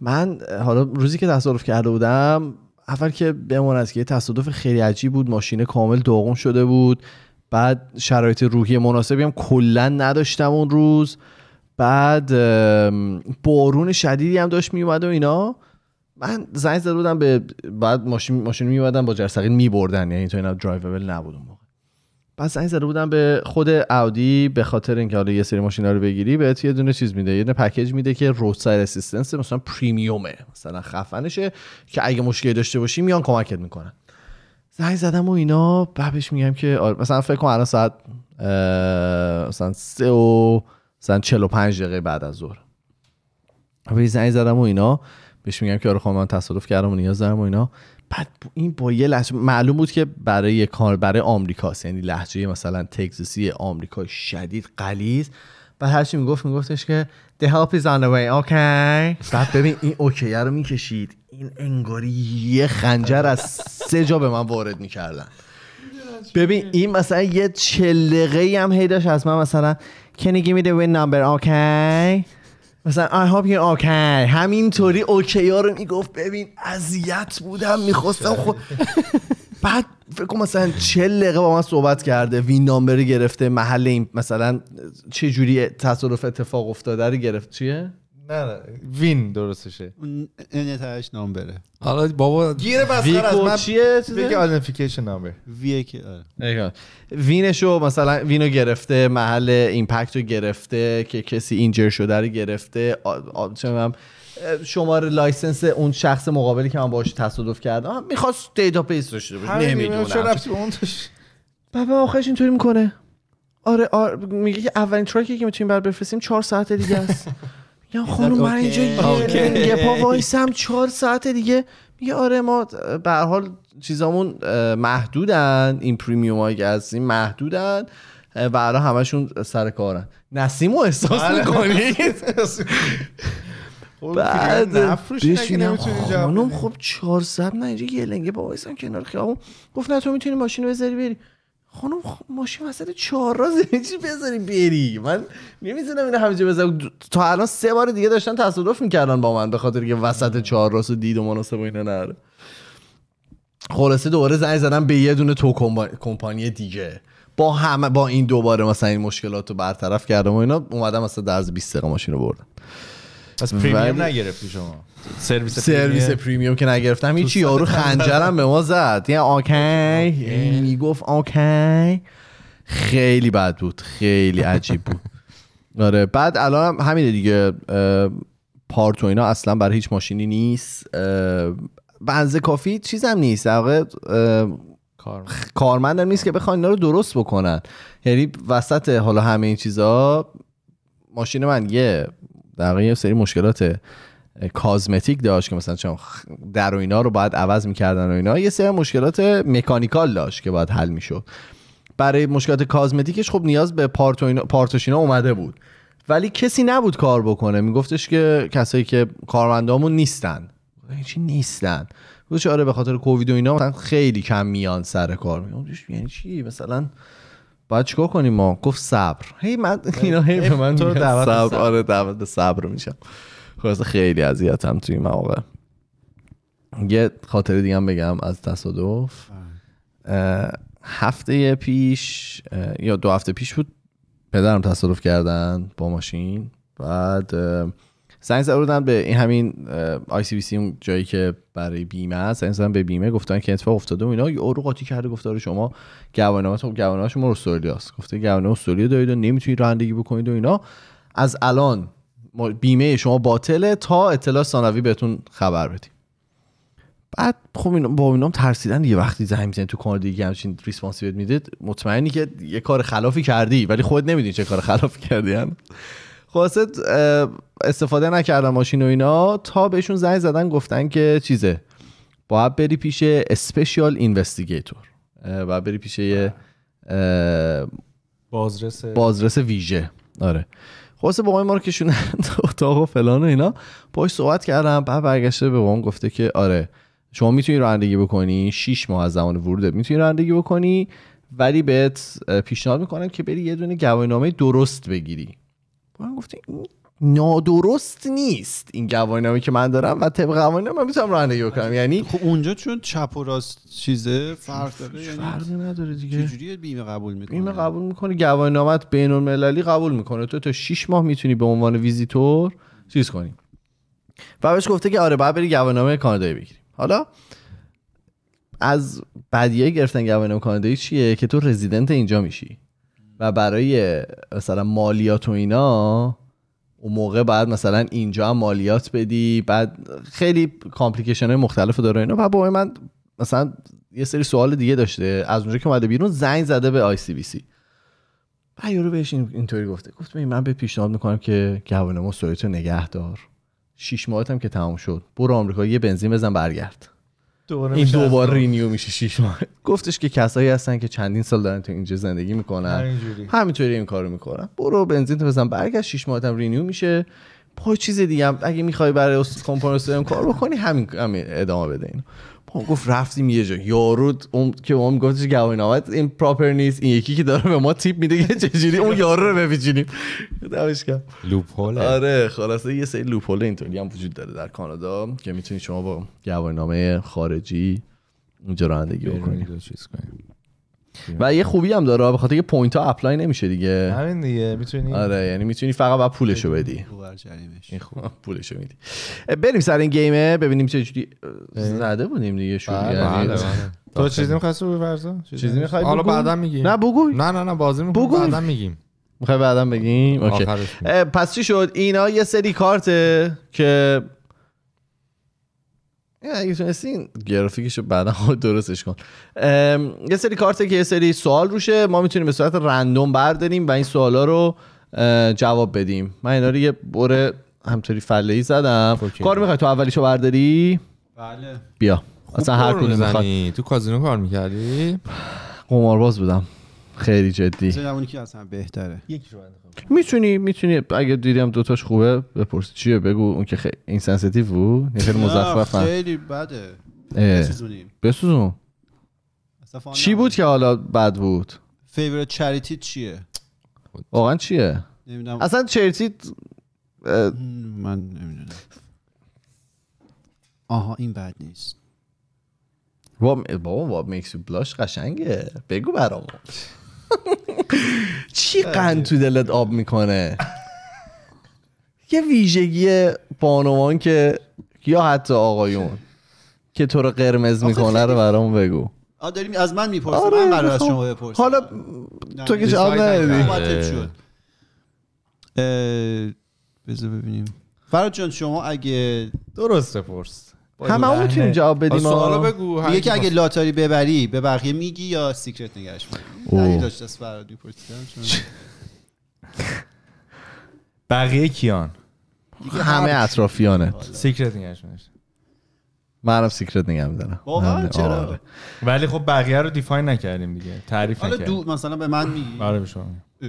من حالا روزی که تصادف کرده بودم اول که بمون از که تصادف خیلی عجیب بود ماشین کامل داغون شده بود بعد شرایط روحی مناسبی هم کلا نداشتم اون روز بعد بارون شدیدی هم داشت میومد و اینا من زنگ زده بودم به بعد ماشین ماشین میومدن با جرثقیل میبردن یعنی تو اینا درایوبل نبود اون موقع بعد زنگ زده بودم به خود اودی به خاطر اینکه حالا یه سری ماشینا رو بگیری بهت یه دونه چیز میده یه دونه پکیج میده که سایل اسیستنس مثلا پریمیومه مثلا خفنشه که اگه مشکلی داشته باشی میان کمکت میکنن زنگ زدم و اینا بعدش میگم که آره، مثلا فکر کنم الان ساعت مثلا سه و مثلا 45 دقیقه بعد از ظهر ولی زنگ زدم و اینا بهش میگم که آره خب من تصادف کردم و نیاز دارم و اینا بعد این با یه لحجه معلوم بود که برای کار برای آمریکاست یعنی لحجه مثلا تگزاسی آمریکا شدید قلیز و هرچی میگفت میگفتش که the help is on the way okay. بعد ببین این اوکیه رو میکشید این انگاری یه خنجر از سه جا به من وارد میکردن ببین این مثلا یه چلقه هم هی داشت از من مثلا can you give me the win number okay مثلا I hope you're okay همینطوری اوکی ها رو میگفت ببین اذیت بودم میخواستم خود *laughs* بعد فکر کنم مثلا چه لقه با من صحبت کرده وین نامبری گرفته محل این مثلا چه جوری تصرف اتفاق افتاده رو گرفت چیه نه نه وین درستشه این تاش نامبره حالا بابا گیر بسخر از من چیه بگه آیدنتیفیکیشن نامبر وی کی آره وینشو مثلا وینو گرفته محل ایمپکت رو گرفته که کسی اینجر شده رو گرفته چه شماره لایسنس اون شخص مقابلی که من باهاش تصادف کردم میخواست دیتابیس داشته باشه نمیدونم بابا آخرش اینطوری میکنه آره, آره میگه که اولین تراکی که میتونیم بر بفرستیم چهار ساعت دیگه است یا خانم من اینجا یه پا وایسم چهار ساعت دیگه میگه آره ما به حال چیزامون محدودن این پریمیوم هایی که این محدودن و الان همشون سر کارن نسیمو احساس آره. میکنید *laughs* *laughs* خب، بعد بشینم خانم خب چهار سب نه اینجا یه لنگه با کنار خیابون گفت نه تو میتونی ماشین رو بذاری بری خانم خب ماشین وسط چهار راز چی بذاری بری من نمیتونم اینو همینجا بذارم تا الان سه بار دیگه داشتن تصادف میکردن با من به خاطر که وسط چهار راست دید و مناسب اینا نره خلاصه دوباره زنگ زدم به یه دونه تو کمپانی دیگه با همه با این دوباره مثلا این مشکلات رو برطرف کردم و اینا اومدم مثلا در از 20 دقیقه ماشین رو بردم پس پریمیوم نگرفتی شما سرویس سرویس پریمیوم که نگرفتم هیچی یارو خنجرم به ما زد یعنی آکی میگفت آکی خیلی بد بود خیلی عجیب بود آره بعد الان هم همینه دیگه پارت و اینا اصلا برای هیچ ماشینی نیست بنز کافی چیزم نیست در کارمندم نیست که بخواین اینا رو درست بکنن یعنی وسط حالا همه این چیزها ماشین من یه در یه سری مشکلات کازمتیک داشت که مثلا چون در و اینا رو باید عوض میکردن و اینا یه سری مشکلات مکانیکال داشت که باید حل میشد برای مشکلات کازمتیکش خب نیاز به پارتوشینا اومده بود ولی کسی نبود کار بکنه میگفتش که کسایی که کارمندامون نیستن چی نیستن گفتش آره به خاطر کووید و اینا خیلی کم میان سر کار میگفتش یعنی چی مثلا باید چیکار کنیم ما گفت صبر هی من اینا هی به من صبر آره دعوت صبر میشم خلاص خیلی اذیتم توی این مواقع یه خاطر دیگه هم بگم از تصادف هفته پیش یا دو هفته پیش بود پدرم تصادف کردن با ماشین بعد زنگ بودن به این همین آی سی بی سی اون جایی که برای بیمه است زنگ زدن به بیمه گفتن که اتفاق افتاده و اینا یورو قاطی کرده گفتاره شما گواهینامه گواهینامه شما است. گفته گواهینامه استرالیا دارید و نمیتونید رانندگی بکنید و اینا از الان بیمه شما باطله تا اطلاع ثانوی بهتون خبر بدیم بعد خب اینا با هم ترسیدن یه وقتی زنگ میزنی تو کار دیگه همچین ریسپانسیبیت میده مطمئنی که یه کار خلافی کردی ولی خود نمیدونی چه کار خلافی کردی یعنی. خواست استفاده نکردم ماشین و اینا تا بهشون زنگ زدن گفتن که چیزه باید بری پیش اسپشیال اینوستیگیتور و بری پیش یه بازرس بازرس ویژه آره خواست با ما رو کشوندن *laughs* اتاق و فلان و اینا باش صحبت کردم بعد برگشته به اون گفته که آره شما میتونی رانندگی بکنی 6 ماه از زمان ورودت میتونی رانندگی بکنی ولی بهت پیشنهاد میکنم که بری یه دونه گواهینامه درست بگیری من گفتم این نادرست نیست این گواهینامه که من دارم و طبق قوانین من میتونم رانندگی کنم خب یعنی خب اونجا چون چپ و راست چیزه فرق داره یعنی فرق نداره دیگه چجوری بیمه قبول میکنه بیمه قبول میکنه گواهینامه بین المللی قبول میکنه تو تا 6 ماه میتونی به عنوان ویزیتور چیز کنی و بهش گفته که آره باید بری گواهینامه کانادایی بگیری حالا از بدیه گرفتن گواهینامه کانادایی چیه که تو رزیدنت اینجا میشی و برای مثلا مالیات و اینا اون موقع بعد مثلا اینجا مالیات بدی بعد خیلی کامپلیکیشن های مختلف داره اینا و با من مثلا یه سری سوال دیگه داشته از اونجا که اومده بیرون زنگ زده به آی سی بی سی یورو بهش اینطوری گفته گفت من به پیشنهاد میکنم که گواهینامه سویتو نگه دار شیش ماهت هم که تمام شد برو آمریکا یه بنزین بزن برگرد این دوبار رینیو میشه شیش ماه گفتش که کسایی هستن که چندین سال دارن تو اینجا زندگی میکنن همینطوری این کارو میکنن برو بنزین تو بزن برگشت شیش ماه هم رینیو میشه پای چیز دیگه اگه میخوای برای کمپانی کار بکنی همین, همین ادامه بده اینو گفت رفتیم یه جا یارو اون که ما میگفتش گواهی نامت این پراپر نیست این یکی که داره به ما تیپ میده که چجوری اون یارو رو بپیچینیم دمش کرد لوپ هول آره خلاصه یه سری لوپ هول اینطوری هم وجود داره در کانادا که میتونید شما با گواهی نامه خارجی اونجا رانندگی بکنید و یه خوبی هم داره به خاطر پوینت ها اپلای نمیشه دیگه همین دیگه میتونی آره یعنی میتونی فقط بعد پولشو بدی این خوب پولشو میدی بریم سر این گیمه ببینیم چه جوری زده بودیم دیگه شروع بله، بله، بله. تو چیزی میخواستی بگی فرضا چیزی می‌خوای حالا بعدا میگیم نه بگو نه نه نه بازی می‌کنیم بعدا میگیم می‌خوای بعدا بگیم اوکی پس چی شد اینا یه سری کارته که یعنی اگه تونستین رو بعدا درستش کن یه سری کارته که یه سری سوال روشه ما میتونیم به صورت رندوم برداریم و این سوالا رو جواب بدیم من اینا رو یه بره همطوری فله ای زدم کار میخوای تو اولیشو برداری بله بیا اصلا هر کدوم تو کازینو کار میکردی قمارباز بودم خیلی جدی چه که از هم بهتره میتونی میتونی اگه دیدم دوتاش خوبه بپرس چیه بگو اون که خیلی این سنسیتیف بود خیلی مزخرفن خیلی بده بسوزونیم بسوزون چی بود که حالا بد بود فیورت چریتی چیه واقعا چیه نمیدونم اصلا چریتی من نمیدونم آها این بد نیست بابا واب میکسی بلاش قشنگه بگو برامون *laughs* چی قند تو دلت آب میکنه یه ویژگی بانوان که یا حتی آقایون که تو رو قرمز میکنه رو برام بگو داریم از من میپرسی آره، من قرار از خب. شما بپرسم حالا تو که جواب ندادی بذار ببینیم فراد جان شما اگه درست بپرس همه همون میتونیم جواب بدیم سوالو بگو یکی اگه لاتاری ببری به بقیه میگی یا سیکرت نگرش میگی یعنی داشت از فرادی بقیه کیان همه اطرافیانت سیکرت نگهش منم سیکرت نگه میدارم واقعا بله، چرا آره. ولی خب بقیه رو دیفاین نکردیم دیگه تعریف نکردیم دو مثلا به من میگی آره به شما خب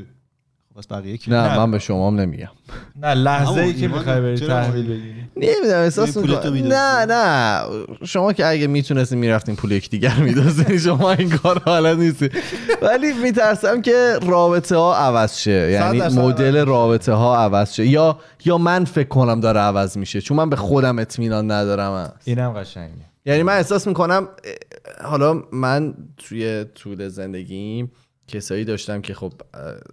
بس بقیه کی نه, من به شما هم نمیگم نه لحظه ای که میخوای بری تحویل بگیری نمیدونم احساس یعنی نه نه شما که اگه میتونستین میرفتین پول یک دیگر میدازین *laughs* شما این کار حالا نیستی ولی میترسم که رابطه ها عوض شه یعنی مدل رابطه ها عوض شه یا یا من فکر کنم داره عوض میشه چون من به خودم اطمینان ندارم اینم قشنگه یعنی من احساس میکنم حالا من توی طول زندگیم کسایی داشتم که خب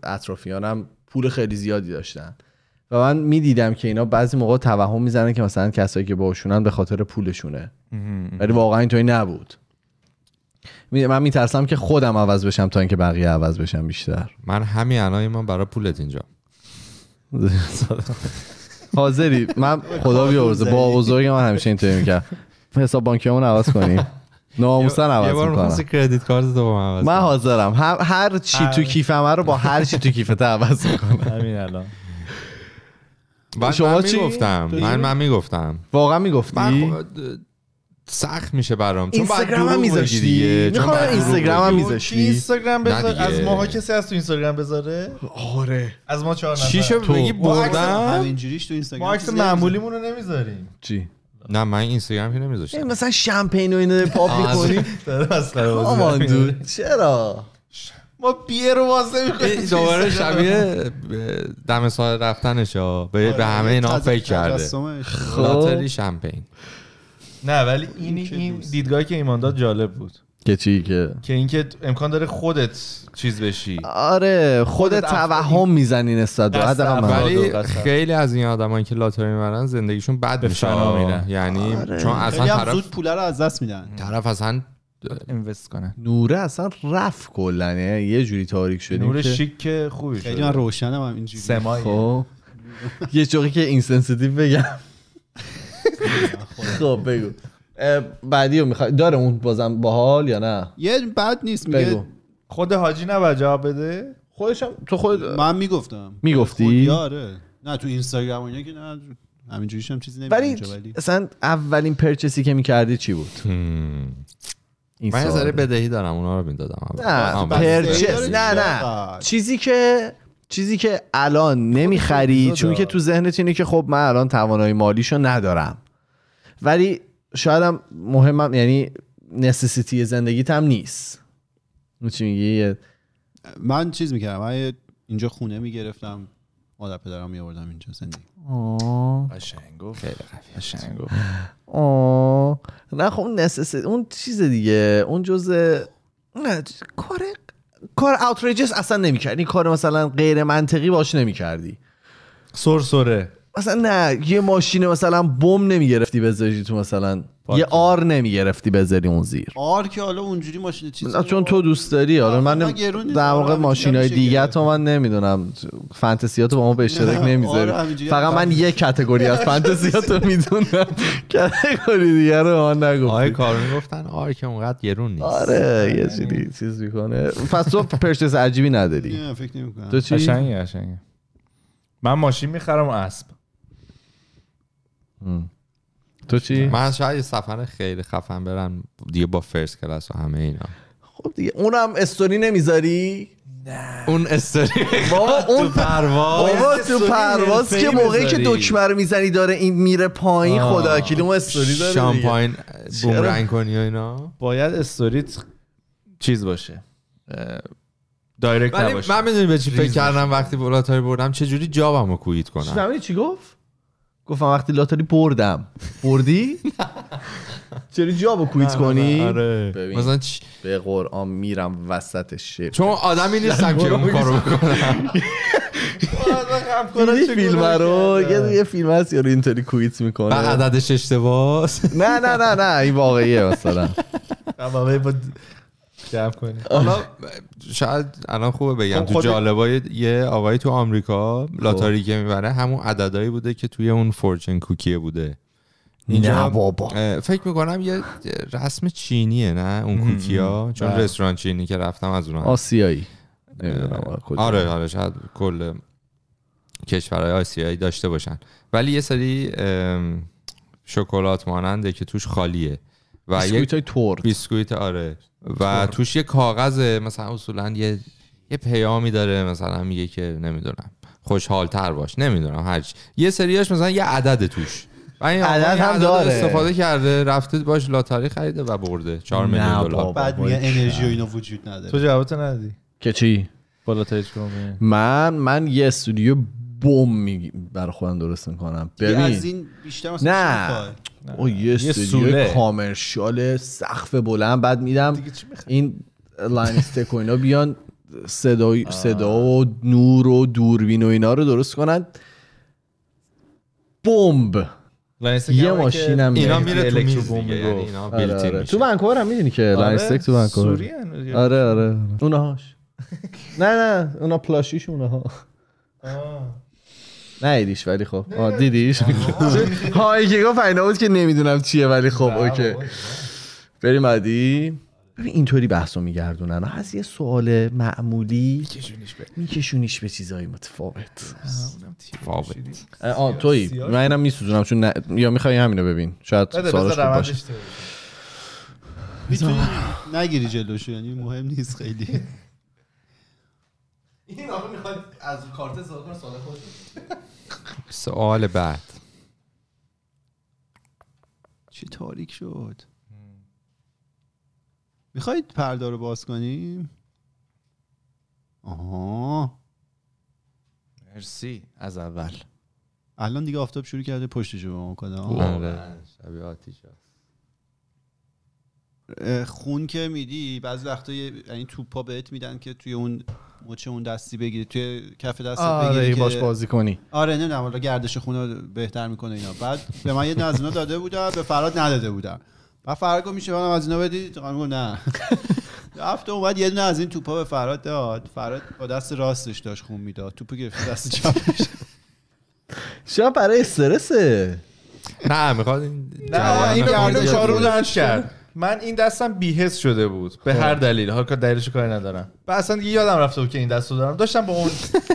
اطرافیانم پول خیلی زیادی داشتن و من میدیدم که اینا بعضی موقع توهم میزنن که مثلا کسایی که باشونن به خاطر پولشونه ولی واقعا اینطوری نبود من میترسم که خودم عوض بشم تا اینکه بقیه عوض بشم بیشتر من همین الان من برای پولت اینجا *laughs* حاضری من خدا بیارزه با بزرگ من همیشه اینطوری میکنم حساب بانکیمون عوض کنیم ناموسن عوض میکنم یه کردیت کارت تو من حاضرم هر چی تو کیفمه رو با هر چی تو کیفته عوض میکنم همین الان من شما من میگفتم من من میگفتم واقعا میگفتی خب، سخت میشه برام چون اینستاگرام هم میذاشتی میخوام اینستاگرام هم میذاشتی اینستاگرام بذار از ماها کسی از تو اینستاگرام بذاره آره از ما چهار نفر چی بگی بردم همینجوریش تو اینستاگرام ما عکس معمولیمون نمیذاریم چی نه من اینستاگرام که نمیذاشتم مثلا شمپین و اینو پاپ می‌کنی *laughs* آمان *laughs* چرا ما واسه دوباره شبیه دم سال رفتنش به, آره، همه اینا فکر کرده لاتری شمپین نه ولی این این دیدگاهی که ایمان داد جالب بود که چی که که اینکه امکان داره خودت چیز بشی آره خودت توهم میزنی نسبت ولی خیلی از این آدمایی که لاتری میبرن زندگیشون بد میشه یعنی آره. چون اصلا طرف پول رو از دست میدن طرف اصلا اینوست کنه نوره اصلا رفت کلنه یعنی یه جوری تاریک شدیم نوره شیک خوبی شده خیلی من روشنم هم اینجوری سمایی خب *laughs* یه چوقی که اینسنسیتیو بگم *laughs* خب بگو بعدی رو میخوای داره اون بازم باحال یا نه یه بد نیست میگه خود حاجی نباید جواب بده خودش هم تو خود من میگفتم میگفتی آره نه تو اینستاگرام اینا که نه همینجوریش هم چیزی نمیدونم ولی اصلا اولین پرچسی که میکردی چی بود این من سوال بدهی دارم اونا رو میدادم نه پرچس نه نه چیزی که چیزی که الان نمیخری چون که تو ذهنت اینه که خب من الان توانایی مالیشو ندارم ولی شاید هم مهمم یعنی نسیسیتی زندگیت هم نیست چی میگی من چیز میکردم من اینجا خونه میگرفتم مادر پدرم آوردم اینجا زندگی آشنگو خیلی نه خب نسس اون چیز دیگه اون جزء نه کار کار اوتریجس اصلا نمیکردی کار مثلا غیر منطقی باش نمیکردی سرسره اصلا نه یه ماشین مثلا بم نمیگرفتی بذاری تو مثلا یه آر نمیگرفتی بذاری اون زیر آر که حالا اونجوری ماشین چیز چون تو دوست داری آره, آره، من در واقع آره، ماشین های دیگه تو من نمیدونم فانتزیاتو با ما به اشتراک نمیذاری آره، فقط من یه کتگوری از فانتزیاتو میدونم کتگوری دیگه رو من نگفتم آره کار گفتن آر که اونقدر گرون نیست آره یه چیزی چیز میکنه پس تو پرچس عجیبی نداری نه فکر نمیکنم تو چی من ماشین میخرم اسب تو چی؟ من شاید یه سفر خیلی خفن برم دیگه با فرست کلاس و همه اینا خب دیگه اونم استوری نمیذاری نه. اون استوری بابا *laughs* اون تو پرواز بابا تو پرواز که موقعی که دکمه میزنی داره این میره پایین خدا وکیلی اون استوری داره شامپاین بومرنگ کنی اینا باید استوریت چیز باشه دایرکت نباشه من میدونی به چی فکر کردم وقتی بولاتاری بردم چه جوری رو کویت کنم چی گفت گفتم وقتی لاتاری بردم بردی *laughs* چرا جواب کویت آره، کنی آره. آره. مثلا به قرآن میرم وسط شب چون آدمی نیستم که اون *laughs* کارو بکنم یه فیلم رو یه فیلم هست یارو اینطوری کویت میکنه بعد عددش اشتباس نه نه نه نه این واقعیه مثلا *laughs* جمع شاید الان خوبه بگم خب تو جالبای یه آقایی تو آمریکا خب. لاتاری که میبره همون عددایی بوده که توی اون فورچن کوکیه بوده نه بابا فکر میکنم یه رسم چینیه نه اون ها بله. چون رستوران چینی که رفتم از اون آسیایی آره آره شاید کل کشورهای آسیایی داشته باشن ولی یه سری شکلات ماننده که توش خالیه و بیسکویت های تورت بیسکویت آره و توش یه کاغذه مثلا اصولا یه یه پیامی داره مثلا میگه که نمیدونم خوشحال تر باش نمیدونم هرچی یه سریاش مثلا یه عدد توش و این عدد هم داره استفاده کرده رفته باش لاتاری خریده و برده 4 میلیون دلار بعد میگه انرژی و اینو وجود نداره تو جوابتو ندی که چی من من یه استودیو بم برای خودم درست میکنم ببین از این بیشتر مثلا نه او یه سوله کامرشال سقف بلند بعد میدم این لاین استک و اینا بیان صدا صدا و نور و دوربین و اینا رو درست کنن بمب یه ماشین هم اینا میره تو میز دیگه یعنی آره، آره. تو ونکوور هم میدونی که استک آره، تو ونکوور آره آره اونهاش *laughs* نه نه اونا پلاشیش اونها ایدیش ولی خب آه دیدیش ها *laughs* که گفت اینا بود که نمیدونم چیه ولی خب اوکی بریم بعدی اینطوری بحث رو میگردونن از یه سوال معمولی میکشونیش به چیزهایی متفاوت متفاوت آه توی من اینم میسوزونم چون یا میخوایی همینو ببین شاید سوالش خوب باشه نگیری جلوشو یعنی مهم نیست خیلی *laughs* این آقا میخواد از کارت سوال سوال خود. سوال بعد چی تاریک شد میخواید پرده رو باز کنیم آها مرسی از اول الان دیگه آفتاب شروع کرده پشتش رو کنه آره شبیه آتیش خون که میدی بعضی وقتا این یعنی توپا بهت میدن که توی اون مچ اون دستی بگیری توی کف دست آره بگیری باش بازی کنی آره نه حالا گردش خون بهتر میکنه اینا بعد به من یه دونه از اینا داده بودن، به فراد نداده بودن بعد فراد گفت میشه منم از اینا بدی خانم نه *laughs* رفت اومد یه دونه از این توپا به فراد داد فراد با دست راستش داشت خون میداد توپو گرفت دست چپش شما برای استرسه نه میخواد این نه این گردش کرد من این دستم بیهست شده بود به خب. هر دلیل حالا دلیلش کاری ندارم و اصلا دیگه یادم رفته بود که این دستو دارم داشتم با اون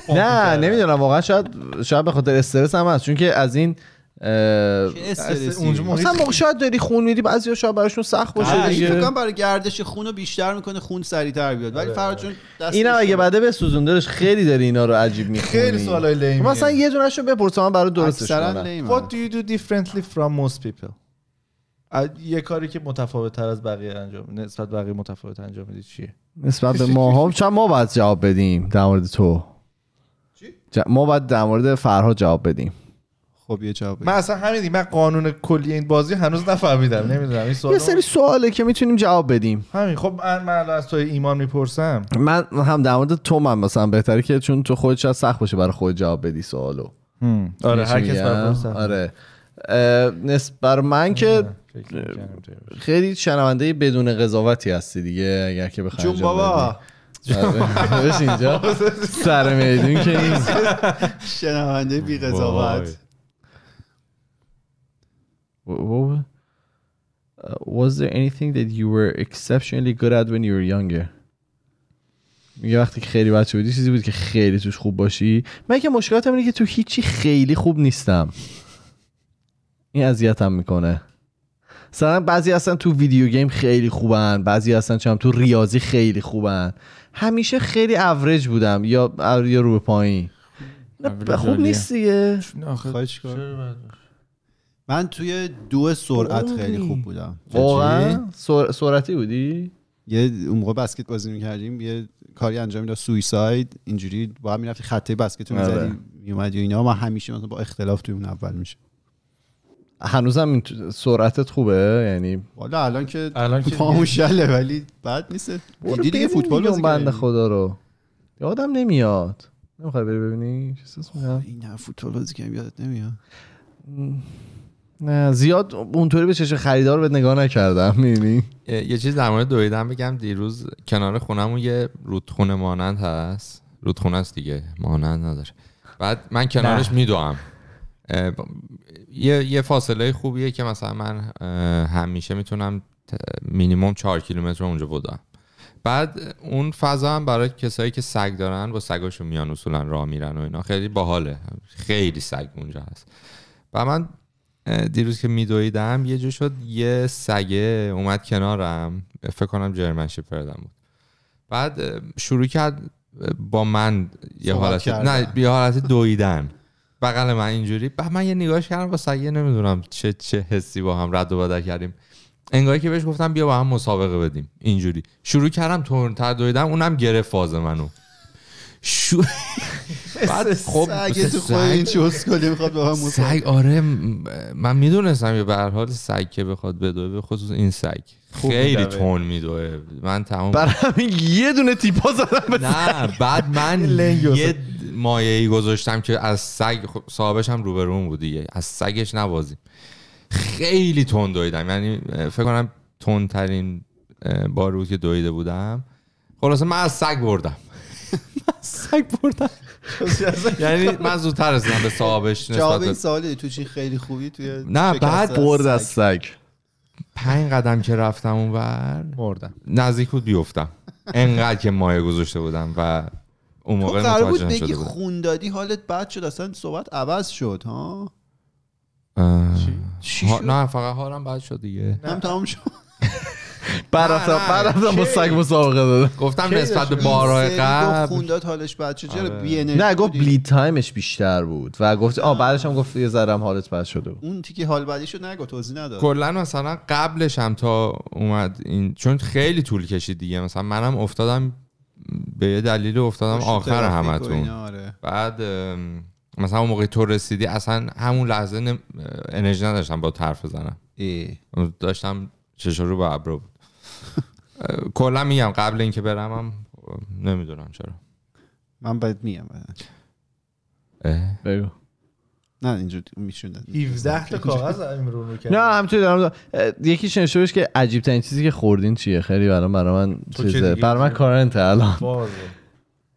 *laughs* نه نمیدونم واقعا شاید شاید به خاطر استرس هم هست چون که از این اونجا مثلا شاید داری خون میری بعضی شاید براشون سخت باشه دیگه فکر برای گردش خون بیشتر میکنه خون سریعتر بیاد ولی فرا چون اینا اگه بعده دارش خیلی داری اینا رو عجیب میخونی خیلی سوالای لیم مثلا یه دونهشو بپرسم من برات درستش کنم What do you do differently from most people یه کاری که متفاوت تر از بقیه انجام نسبت بقیه متفاوت انجام میدی چیه نسبت به ما هم خب ما باید جواب بدیم در مورد تو چی؟ ما باید در مورد فرها جواب بدیم خب یه جواب بدیم. من اصلا همین من قانون کلی این بازی هنوز نفهمیدم نمیدونم این سوال یه سری سواله که میتونیم جواب بدیم همین خب من, من از تو ایمان میپرسم من هم در مورد تو من مثلا بهتره که چون تو خودت چقدر سخت باشه برای خود جواب بدی سوالو آره هر کس آره نسبت بر من که آره. خیلی شنونده بدون قضاوتی هستی دیگه اگر که بخوای جون بابا آره. *laughs* بش اینجا سر میدون که این شنونده بی قضاوت was there anything that you were exceptionally good at when you were younger میگه وقتی که خیلی بچه بودی چیزی بود که خیلی توش خوب باشی من که مشکلاتم اینه که تو هیچی خیلی خوب نیستم این اذیتم میکنه مثلا بعضی هستن تو ویدیو گیم خیلی خوبن بعضی هستن چم تو ریاضی خیلی خوبن همیشه خیلی اوریج بودم یا آره، یا رو به پایین خب خوب نیست دیگه من توی دو سرعت خب، خیلی خوب بودم واقعا سرعتی بودی یه اون موقع بسکت بازی میکردیم یه کاری انجام میداد سویساید اینجوری با هم میرفتی خطه بسکت رو آره. میزدی میومدی و اینا ما همیشه مثلا با اختلاف توی اون اول میشه هنوزم سرعتت خوبه یعنی حالا الان که الان که ولی بعد نیست دیدی دیگه فوتبال بازی بنده خدا رو یادم نمیاد نمیخوای بری ببینی این هم فوتبال بازی کنم یادت نمیاد نه زیاد اونطوری به چش خریدار به نگاه نکردم میبینی یه چیز در مورد دویدن بگم دیروز کنار خونمون یه رودخونه مانند هست رودخونه است دیگه مانند نداره بعد من کنارش میدوام یه،, یه فاصله خوبیه که مثلا من همیشه میتونم مینیموم چهار کیلومتر اونجا بودم بعد اون فضا هم برای کسایی که سگ دارن با سگاشون میان اصولا راه میرن و اینا خیلی باحاله خیلی سگ اونجا هست و من دیروز که میدویدم یه جو شد یه سگه اومد کنارم فکر کنم جرمن شپردم بود بعد شروع کرد با من یه حالت نه بی حالت دویدن بغل من اینجوری بعد من یه نگاهش کردم با سگه نمیدونم چه چه حسی با هم رد و بدل کردیم انگاری که بهش گفتم بیا با هم مسابقه بدیم اینجوری شروع کردم تونتر دویدم اونم گرفت فاز منو شو *laughs* بعد خب تو خود این چوز میخواد خب، به هم سگ آره من میدونستم یه به حال سگ که بخواد بدوه به خصوص این سگ خیلی تون میدوه من تمام بر همین یه دونه تیپا زدم نه بعد من *laughs* یه مایه ای گذاشتم که از سگ خب، صاحبش هم روبرون بود دیگه از سگش نوازیم خیلی تون دویدم یعنی فکر کنم تون ترین بار بود که دویده بودم خلاصه من از سگ بردم سگ بردن یعنی من زودتر رسیدم به صاحبش جواب این سوالی تو چی خیلی خوبی توی نه بعد برد از سگ پنج قدم که رفتم اونور مردم نزدیک بود بیفتم انقدر که مایه گذاشته بودم و اون موقع شده بود بگی خوندادی حالت بد شد اصلا صحبت عوض شد ها نه فقط حالم بد شد دیگه هم تمام شد بعد از با سگ مسابقه داد گفتم نسبت به بارهای قبل خوندات حالش بد چه آره. بی نه گفت بلید تایمش بیشتر بود و گفت آ بعدش هم گفت یه ذره حالت بد شده اون تیکی حال بدیشو نگو توضیح نداد کلا مثلا قبلش هم تا اومد این چون خیلی طول کشید دیگه مثلا منم افتادم به یه دلیل افتادم آخر همتون آره. بعد مثلا اون موقع تو رسیدی اصلا همون لحظه انرژی نداشتم با طرف بزنم داشتم چشم رو به ابرو کلا میگم قبل اینکه برم هم نمیدونم چرا من باید میگم بگو نه اینجور میشوند 17 تا کاغذ رو میکنه نه همچنین دارم یکیش نشوش که عجیب ترین چیزی که خوردین چیه خیلی برام برای من چیزه برای من کارنته الان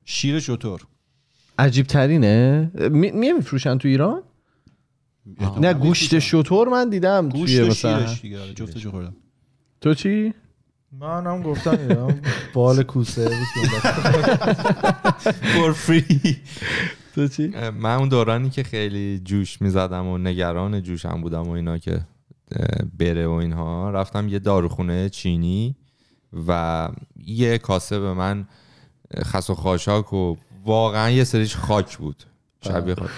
شیر شطور عجیب ترینه می میفروشن تو ایران نه گوشت شطور من دیدم گوشت شیرش دیگه آره، جفتشو خوردم تو چی من هم گفتم بال کوسه فور فری تو چی؟ من اون دورانی که خیلی جوش میزدم و نگران جوشم بودم و اینا که بره و اینها رفتم یه داروخونه چینی و یه کاسه به من خس و خاشاک و واقعا یه سریش خاک بود شبیه خاک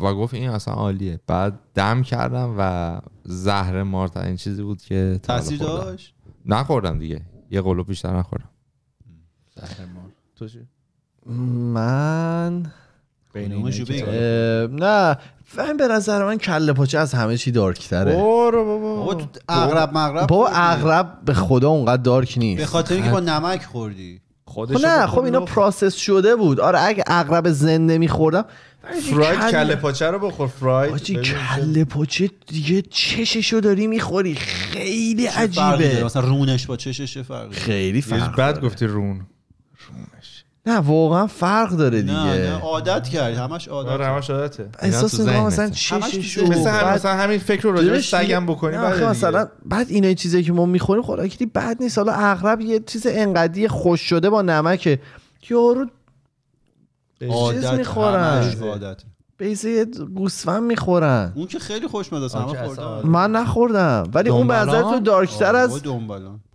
و گفت این اصلا عالیه بعد دم کردم و زهر مارترین این چیزی بود که تاثیر داشت نخوردم دیگه یه قلوب بیشتر نخوردم تو چی؟ من نه فهم به نظر من کله پاچه از همه چی دارک تره بابا اغرب مغرب بابا اغرب به خدا اونقدر دارک نیست به خاطر اینکه خب. با نمک خوردی خودش خب نه خب اینا پروسس شده بود آره اگه عقرب زنده میخوردم فراید کل... کله پاچه رو بخور فراید آجی کله پاچه دیگه چششو داری میخوری خیلی عجیبه مثلا رونش با چشش فرقی خیلی فرق بعد گفتی رون رونش نه واقعا فرق داره دیگه نه نه عادت کرد همش عادت آره همش عادته احساس کنم مثلا شو مثلا مثلا همین فکر رو راجع سگم بکنی بعد بله مثلا بعد اینا چیزایی که ما میخوریم خوراکی خب، بد نیست حالا اغرب یه چیز انقدی خوش شده با نمکه یارو چیز میخورن عادت بیزه گوسفند میخورن اون که خیلی خوشمزه است من خوردم من نخوردم ولی اون به نظر تو دارکتر از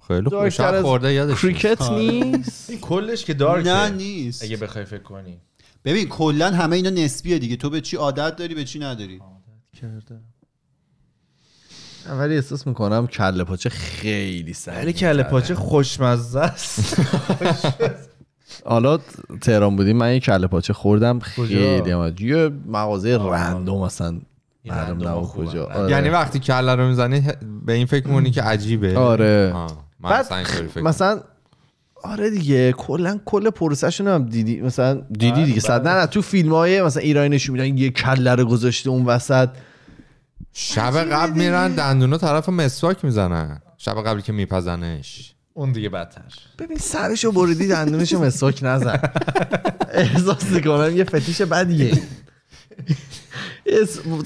خیلی خوب شب خورده یادش کریکت آره. نیست این کلش که دارک نه نیست اگه بخوای فکر کنی ببین کلا همه اینا نسبیه دیگه تو به چی عادت داری به چی نداری عادت احساس میکنم کله پاچه خیلی سهلی ولی کله پاچه خوشمزه است *laughs* حالا تهران بودیم من یه کله پاچه خوردم خیلی یه مغازه رندوم اصلا معلوم نبود کجا بله. آره. یعنی وقتی کله رو میزنی به این فکر مونی که عجیبه آره مثلا آره دیگه کلا کل پرسهشون هم دیدی مثلا دیدی آره، دیگه صد نه تو فیلم های مثلا ایرانی نشون میدن یه کله رو گذاشته اون وسط شب قبل میرن دندونا طرف مسواک میزنن شب قبلی که میپزنش اون دیگه بدتر ببین سرشو بریدی دندونشو مسواک نزن *laughs* احساس کنم یه فتیش بدیه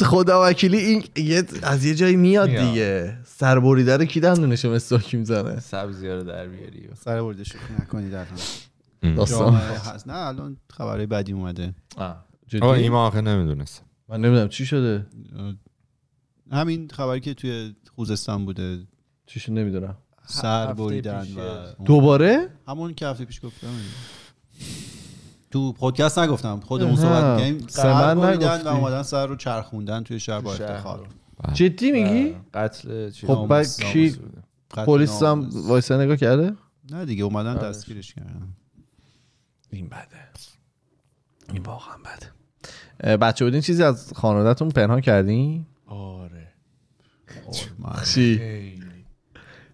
خدا وکیلی این از یه جایی میاد دیگه سر بریده رو کی دندونش استاک میزنه سبزی رو در بیاری سر بریده شوخی نکنی در داستان هست نه الان خبرهای بدی اومده آه این آخه نمیدونست من نمیدونم چی شده همین خبری که توی خوزستان بوده چیش نمیدونم سر بریدن و دوباره همون که هفته پیش گفتم تو پادکست نگفتم خودمون صحبت کردیم سر بریدن و اومدن سر رو چرخوندن توی شهر با افتخار بله. جدی میگی بله. قتل چی خب بعد کی پلیس هم وایس نگاه کرده نه دیگه اومدن دستگیرش کردن این بده این واقعا بده بچه بودین چیزی از خانوادهتون پنهان کردین آره *laughs* چی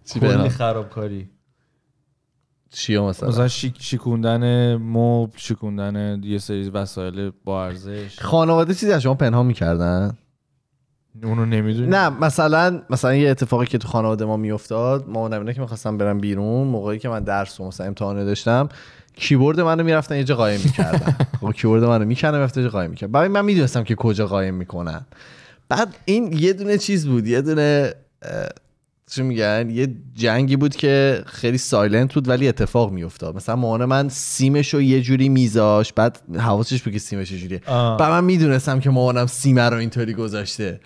چی کلی خرابکاری چی مثلا مثلا شیک شیکوندن مبل شیکوندن یه سری وسایل با ارزش خانواده چیزی از شما پنهان میکردن اونو نمیدونی نه مثلا مثلا یه اتفاقی که تو خانواده ما میافتاد مامانم که میخواستم برم بیرون موقعی که من درس و مثلا امتحانه داشتم کیبورد منو میرفتن یه جا قایم میکردن *laughs* خب کیبورد منو میکنه رفته جا قایم میکرد بعد من میدونستم که کجا قایم میکنن بعد این یه دونه چیز بود یه دونه چی میگن یه جنگی بود که خیلی سایلنت بود ولی اتفاق میافتاد مثلا مامان من سیمش رو یه جوری میذاش بعد حواسش بود که سیمش جوریه بعد من میدونستم که مامانم سیم رو اینطوری گذاشته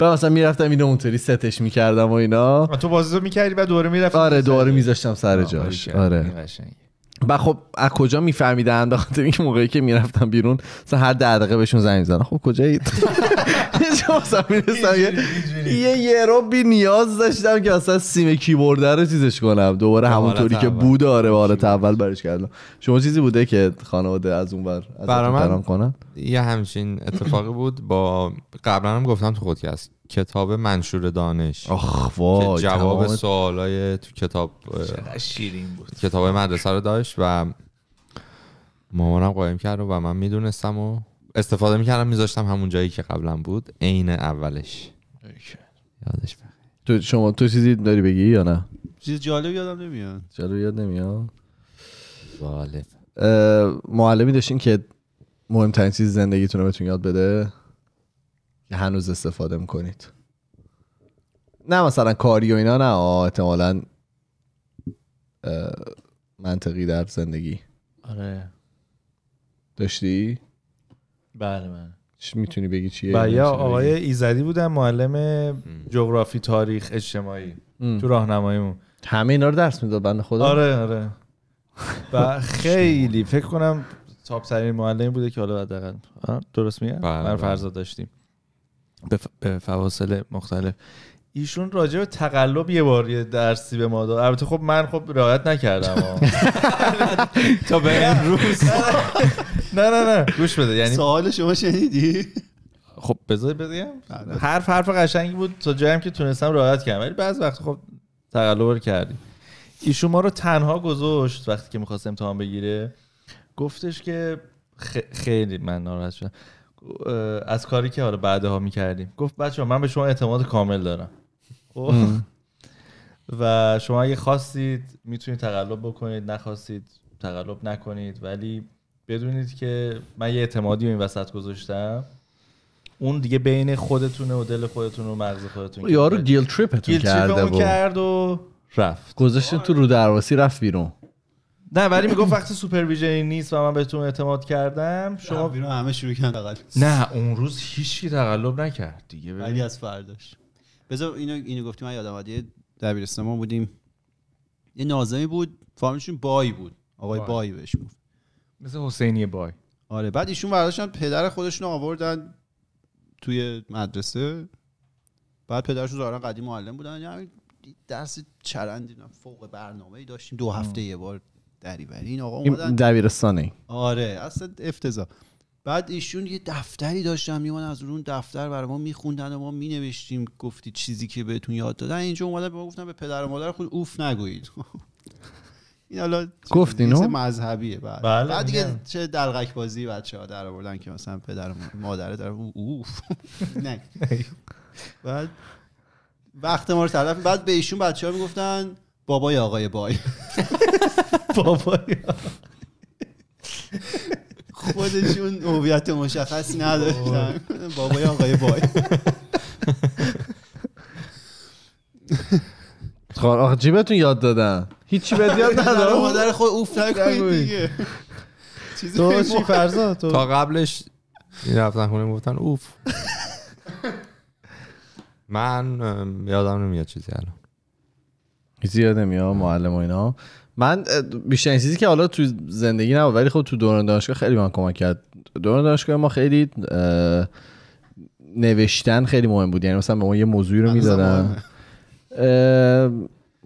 بعد مثلا میرفتم اینو اونطوری ستش میکردم و اینا تو بازی میکردی و دوره میرفتی آره دوره میذاشتم سر جاش آره, آره. و خب از کجا میفهمیدن بخاطر اینکه موقعی که میرفتم بیرون مثلا هر ده دقیقه بهشون زنگ میزنم خب کجایید *laughs* یه یه رو بی نیاز داشتم که اصلا سیم کیبورد رو چیزش کنم دوباره همونطوری که بود آره حالت اول برش کردم شما چیزی بوده که خانواده از اون بر از کنن یه همچین اتفاقی بود با قبلا هم گفتم تو خودکست کتاب منشور دانش آخ وای جواب سوالای تو کتاب شیرین بود کتاب مدرسه رو داشت و مامانم قایم کرد و من میدونستم و استفاده میکردم میذاشتم همون جایی که قبلا بود عین اولش یادش تو شما تو چیزی داری بگی یا نه چیز جالب یادم نمیاد جالب یاد نمیاد معلم معلمی داشتین که مهمترین چیز زندگیتون رو بهتون یاد بده هنوز استفاده میکنید نه مثلا کاری و اینا نه احتمالا منطقی در زندگی آره داشتی؟ بله من بله. میتونی بگی چیه؟ بله آقای ایزدی بودن معلم جغرافی تاریخ اجتماعی تو راهنماییمون همه اینا رو درس میداد بند خدا آره آره و خیلی فکر کنم تاپ ترین معلمی بوده که حالا حداقل درست میگم بله، من بله. فرضا داشتیم به فواصل مختلف ایشون راجع به تقلب یه بار یه درسی به ما داد البته خب من خب رعایت نکردم *laughs* تا به روز نه نه نه گوش بده یعنی سوال شما شنیدی خب بذار بگم آره. حرف حرف قشنگی بود تا جایی که تونستم رعایت کردم ولی بعض وقت خب تقلب رو کردیم ایشون ما رو تنها گذاشت وقتی که میخواست امتحان بگیره گفتش که خیلی من ناراحت شدم از کاری که حالا بعدها میکردیم گفت بچه من به شما اعتماد کامل دارم خب؟ و شما اگه خواستید میتونید تقلب بکنید نخواستید تقلب نکنید ولی بدونید که من یه اعتمادی و این وسط گذاشتم اون دیگه بین خودتونه و دل خودتون و مغز خودتون یارو گیل تریپتون کرد و رفت گذاشتین تو رو درواسی رفت بیرون نه ولی میگفت وقتی سوپرویژن نیست و من بهتون اعتماد کردم شما بیرون همه شروع کردن نه اون روز هیچی تقلب نکرد دیگه ولی از فرداش بذار اینو اینو گفتیم من یادم اومد دبیرستان ما بودیم یه نازمی بود فامیلشون بای بود آقای بای, بای بهش گفت مثل حسینی بای آره بعد ایشون برداشتن پدر خودشون آوردن توی مدرسه بعد پدرشون ظاهرا قدیم معلم بودن یعنی درس چرندی فوق برنامه ای داشتیم دو هفته یه بار دریوری این آقا اومدن دبیرستانه آره اصلا افتضاح بعد ایشون یه دفتری داشتن میومدن از اون دفتر برای ما میخوندن و ما مینوشتیم گفتی چیزی که بهتون یاد دادن اینجا اومدن به ما گفتن به پدر و مادر خود اوف نگویید *laughs* این حالا گفتین مذهبیه بله. بله، بعد بعد دیگه چه دلغک بازی ها در آوردن که مثلا پدر و مادر در اوف *laughs* نه بعد وقت ما رو تلف بعد به ایشون بچه‌ها میگفتن بابای آقای بای *laughs* بابای خودشون هویت مشخص نداشتن بابای آقای بای *laughs* خب آخه چی بهتون یاد دادن هیچی بهت یاد *laughs* ندارم مادر خود اوف نکنید دیگه تو چی فرزا تا قبلش این رفتن خونه گفتن اوف من یادم نمیاد چیزی الان زیاده یادم معلم و اینا من بیشترین چیزی که حالا تو زندگی نبود ولی خب تو دوران دانشگاه خیلی من کمک کرد دوران دانشگاه ما خیلی نوشتن خیلی مهم بود یعنی مثلا به ما یه موضوعی رو میدادن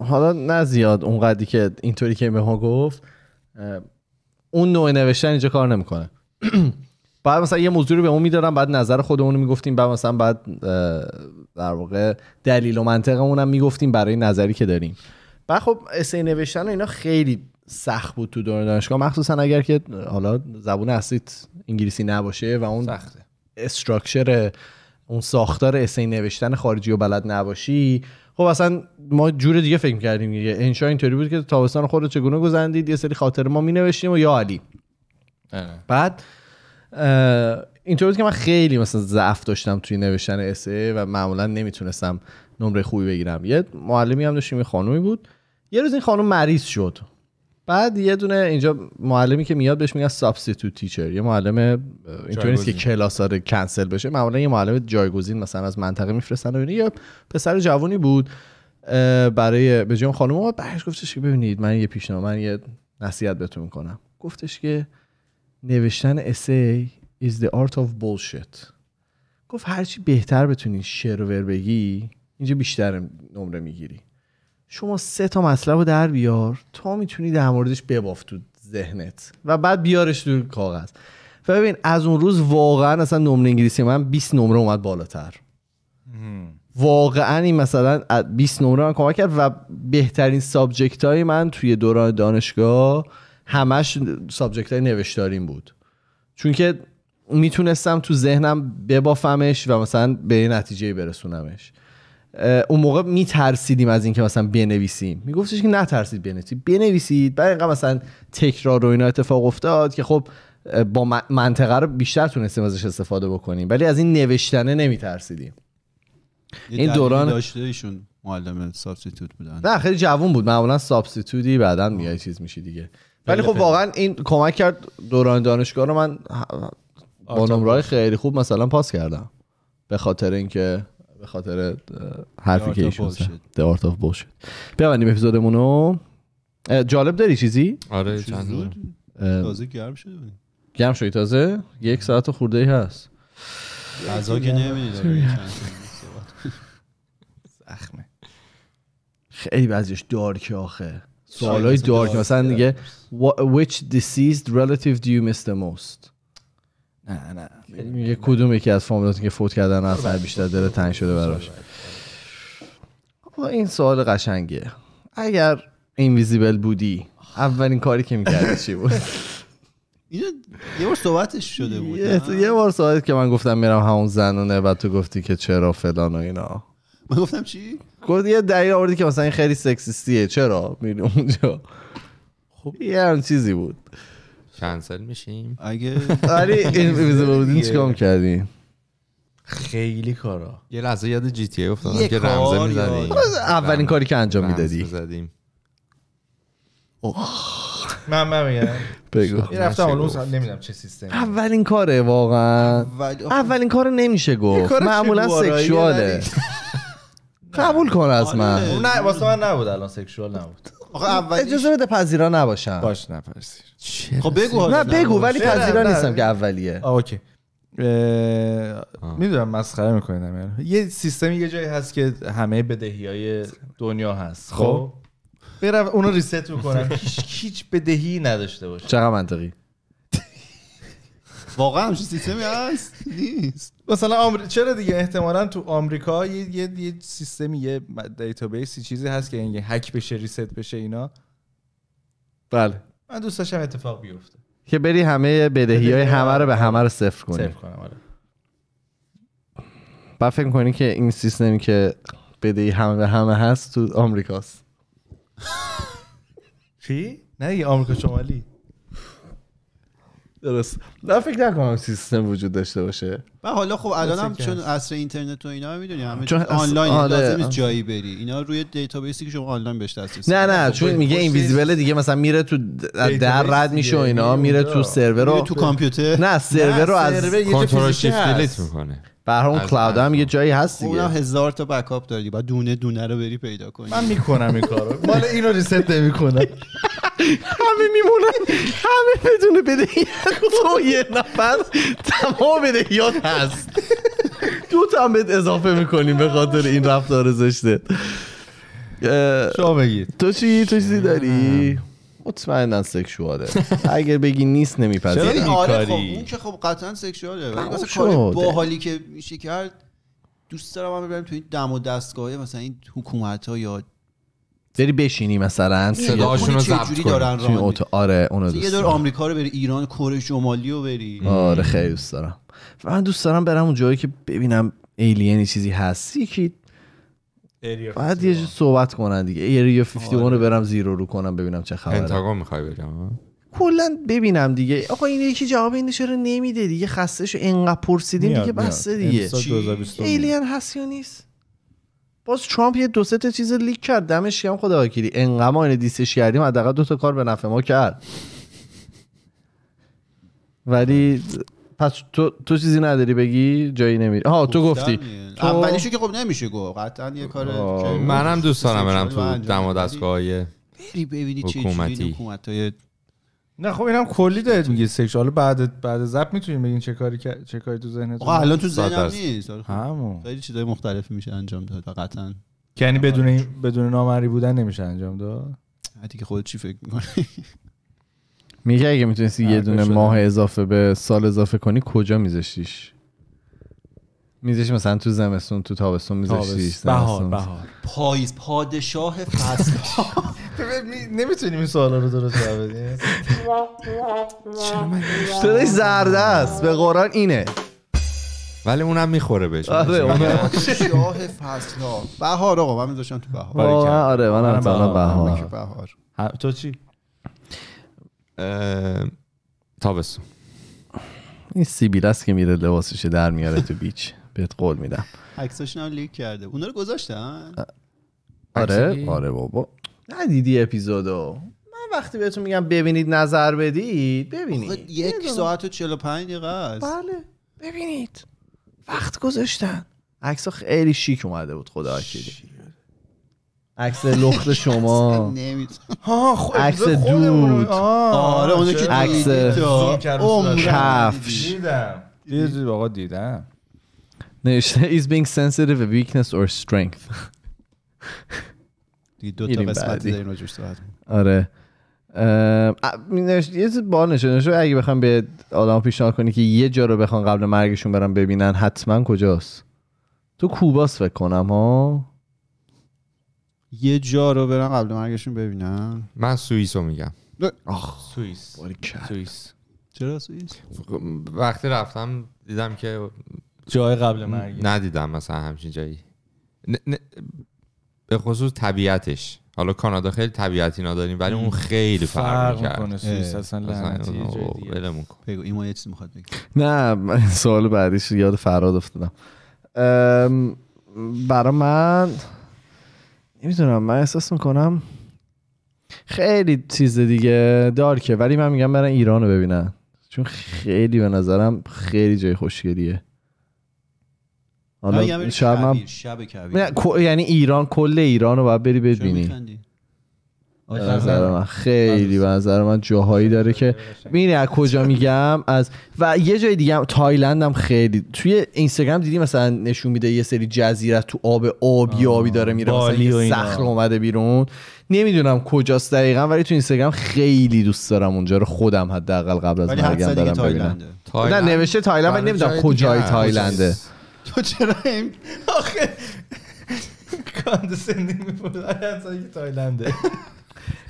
حالا نه زیاد اونقدری که اینطوری که به ما گفت اون نوع نوشتن اینجا کار نمیکنه *clears throat* بعد مثلا یه موضوع رو به اون میدادم بعد نظر خودمون میگفتیم بعد مثلا بعد در واقع دلیل و منطقمون هم میگفتیم برای نظری که داریم بعد خب اسی نوشتن و اینا خیلی سخت بود تو دوران دانشگاه مخصوصا اگر که حالا زبون اصلیت انگلیسی نباشه و اون سخته. استراکچر اون ساختار اسی نوشتن خارجی و بلد نباشی خب اصلا ما جور دیگه فکر کردیم دیگه انشا اینطوری بود که تابستان خود چگونه گذندید یه سری خاطر ما مینوشتیم و یا علی بعد اینطور بود که من خیلی مثلا ضعف داشتم توی نوشتن اسه و معمولا نمیتونستم نمره خوبی بگیرم یه معلمی هم داشتیم یه خانومی بود یه روز این خانم مریض شد بعد یه دونه اینجا معلمی که میاد بهش میگن سابستیتوت تیچر یه معلم اینطور نیست که کلاس کنسل بشه معمولا یه معلم جایگزین مثلا از منطقه میفرستن و یه پسر جوانی بود برای به جای خانم ما بهش گفتش که ببینید من یه پیشنهاد من یه نصیحت بهتون میکنم گفتش که نوشتن essay is the art of bullshit گفت هرچی بهتر بتونی شروور بگی اینجا بیشتر نمره میگیری شما سه تا مسئله رو در بیار تا میتونی در موردش ببافت تو ذهنت و بعد بیارش تو کاغذ و ببین از اون روز واقعا اصلا نمره انگلیسی من 20 نمره اومد بالاتر واقعا این مثلا 20 نمره من کمک کرد و بهترین سابجکت های من توی دوران دانشگاه همش سابجکت های نوشتاریم بود چون که میتونستم تو ذهنم ببافمش و مثلا به نتیجه برسونمش اون موقع میترسیدیم از اینکه مثلا بنویسیم میگفتش که نترسید بنویسید بنویسید برای اینقدر مثلا تکرار و اینا اتفاق افتاد که خب با منطقه رو بیشتر تونستیم ازش استفاده بکنیم ولی از این نوشتنه نمیترسیدیم این دوران داشته ایشون معلم سابستیتوت بودن نه خیلی جوون بود معمولا سابستیتوتی بعدا میای چیز میشی دیگه ولی خب واقعا این کمک کرد دوران دانشگاه رو من با نمرای خیلی خوب مثلا پاس کردم به خاطر اینکه به خاطر حرفی که ایشون آرت اف بولشیت بیاونیم اپیزودمون رو جالب داری چیزی آره چند تازه گرم شده گرم شدی تازه یک ساعت خورده ای هست غذا که نمیدید *laughs* خیلی بعضیش دارک آخه های دارک مثلا دیگه which deceased relative do you miss the most نه نه یه یعنی کدوم یکی از فامیلاتی که فوت کردن از بیشتر دل تنگ شده براش این سوال قشنگه اگر اینویزیبل بودی اولین کاری که میکردی چی بود *laughs* یه بار صحبتش شده بود یه بار صحبت که من گفتم میرم همون زنونه و تو گفتی که چرا فلان و اینا من گفتم چی گفت یه دلیل آوردی که مثلا این خیلی سکسیستیه چرا میری اونجا خب یه هم چیزی بود کنسل میشیم اگه ولی آره، این ویزه بودین چیکار کردین خیلی کارا یه لحظه یاد جی تی ای افتادم که رمزه میزدیم آره. خب، اولین کاری که انجام میدادی من من میگم بگو رفتم حالا نمیدونم چه سیستم اولین کاره واقعا اولین کار نمیشه گفت معمولا سکشواله قبول کن از آره. من نه واسه من نبود الان سکشوال نبود اولی اجازه بده پذیرا نباشم باش نپذیر خب بگو نه بگو ولی پذیرا نیستم که اولیه اوکی میدونم مسخره میکنم یه سیستمی یه جایی هست که همه بدهی های دنیا هست خب, خب. برم اونو ریست میکنم *laughs* هیچ هیچ بدهی نداشته باشه چقدر منطقی واقعا همچین سیستمی هست نیست مثلا آمر... چرا دیگه احتمالا تو آمریکا یه, یه،, یه سیستمی یه دیتابیسی چیزی هست که یه هک بشه ریست بشه اینا بله من دوست داشتم اتفاق بیفته که بری همه بدهی های همه رو به آره. همه رو صفر کنی صفر کنم آره فکر کنی که این سیستمی که بدهی همه به همه هست تو آمریکاست چی؟ نه آمریکا شمالی درست نه فکر نکنم سیستم وجود داشته باشه و حالا خب هم چون عصر اینترنت و اینا میدونی همه چون آنلاین آره. لازم جایی بری اینا روی دیتابیسی که شما آنلاین بهش دسترسی نه نه خب، چون خب، میگه اینویزیبل دیگه مثلا میره تو در رد میشه و اینا میره تو سرور رو تو کامپیوتر نه سرور رو از کنترل شیفت میکنه به اون کلاود هم یه جایی هست دیگه اونم هزار تا بکاپ داری بعد دونه دونه رو بری پیدا کنی من میکنم این کارو *laughs* مال اینو ریست نمیکنم *laughs* همه میمونن همه بدون بده تو یه نفر تمام یاد هست دو تا هم بهت اضافه میکنیم به خاطر این رفتار زشته شما بگید تو چی تو چی داری مطمئنا سکشواله اگر بگی نیست نمیپذیرم چرا آره خب اون که خب قطعا سکشواله مثلا باحالی که میشه کرد دوست دارم بریم تو این دم و دستگاه مثلا این حکومت ها یا بری بشینی مثلا یعنی صداشون رو ضبط دارن توی اوتو آره اونو دوست یه دور آمریکا رو بری ایران کره شمالی رو بری آره خیلی دوست دارم و من دوست دارم برم اون جایی که ببینم ایلینی چیزی هست یکی بعد یه صحبت کنن دیگه ایریا 51 رو آره. برم زیرو رو کنم ببینم چه خبره پنتاگون میخوای بگم کلا ببینم دیگه آقا این یکی جواب این چرا نمیده دیگه خسته شو انقدر پرسیدین دیگه بسته دیگه ایلین هست یا نیست باز ترامپ یه دو سه تا چیز لیک کرد دمش هم خدا وکیلی انقما اینو دیسش کردیم حداقل دو تا کار به نفع ما کرد ولی پس تو تو چیزی نداری بگی جایی نمیری ها تو گفتی تو... اولیشو که خب نمیشه گفت قطعا یه کار منم دوست دارم برم تو دم و ببینی نه خب اینم کلی دارید میگی سکش حالا بعد بعد زب میتونیم بگین چه کاری چه کاری تو ذهنت آقا الان تو ذهنم نیست خب، همون خیلی چیزای مختلف میشه انجام داد قطعا یعنی بدون آره. این بدون نامری بودن نمیشه انجام داد حتی که خودت چی فکر میکنی میگه اگه میتونستی *laughs* یه دونه ماه اضافه به سال اضافه کنی کجا میذاشتیش میذاشی مثلا تو زمستون تو تابستون میذاشی بهار بهار پاییز پادشاه فصل *laughs* نمیتونیم این سوالا رو درست جواب بدیم صدای زرد است به قرآن اینه ولی اونم میخوره بهش آره شاه فصل ها بهار آقا من میذاشم تو بهار آره من هم بهار تو چی تابستون این سیبیل است که میره لباسش در میاره تو بیچ بهت قول میدم عکساشون هم لیک کرده اونا رو گذاشتن آره آره بابا ندیدی اپیزودو من وقتی بهتون میگم ببینید نظر بدید ببینید یک ساعت و 45 دقیقه است بله ببینید وقت گذاشتن عکس خیلی شیک اومده بود خدا وکیلی عکس لخت شما عکس دود آره اون که عکس کفش دیدم آقا دیدم نوشته is *laughs* being sensitive a weakness or strength دیگه دو تا قسمت داریم راجوش آره آره یه با نشون اگه بخوام به آدم پیشنهاد کنی که یه جا رو بخوام قبل مرگشون برم ببینن حتما کجاست تو کوباس فکر کنم ها یه جا رو برم قبل مرگشون ببینن من سوئیس رو میگم آخ سوئیس سوئیس چرا سوئیس وقتی رفتم دیدم که جای قبل مرگ ندیدم مثلا همچین جایی به خصوص طبیعتش حالا کانادا خیلی طبیعتی نداریم ولی اون خیلی فرق میکنه سوئیس اصلا بگو میخواد بگی نه سوال بعدیش یاد فراد افتادم برا من نمیدونم من احساس میکنم خیلی چیز دیگه دارکه ولی من میگم برن ایران رو ببینن چون خیلی به نظرم خیلی جای خوشگلیه حالا یعنی یعنی ایران کل ایران رو باید بری ببینی نظر من خیلی به نظر من جاهایی داره که میره از کجا میگم از و یه جای دیگه هم خیلی توی اینستاگرام دیدی مثلا نشون میده یه سری جزیره تو آب آبی آبی داره میره مثلا یه اومده بیرون نمیدونم کجاست دقیقا ولی تو اینستاگرام خیلی دوست دارم اونجا رو خودم حداقل قبل از مرگم دارم ببینم نه نوشته تایلند نمیدونم کجای تایلنده تو چرا این آخه کاندسندینگ میپرد اصلا آره، که تایلنده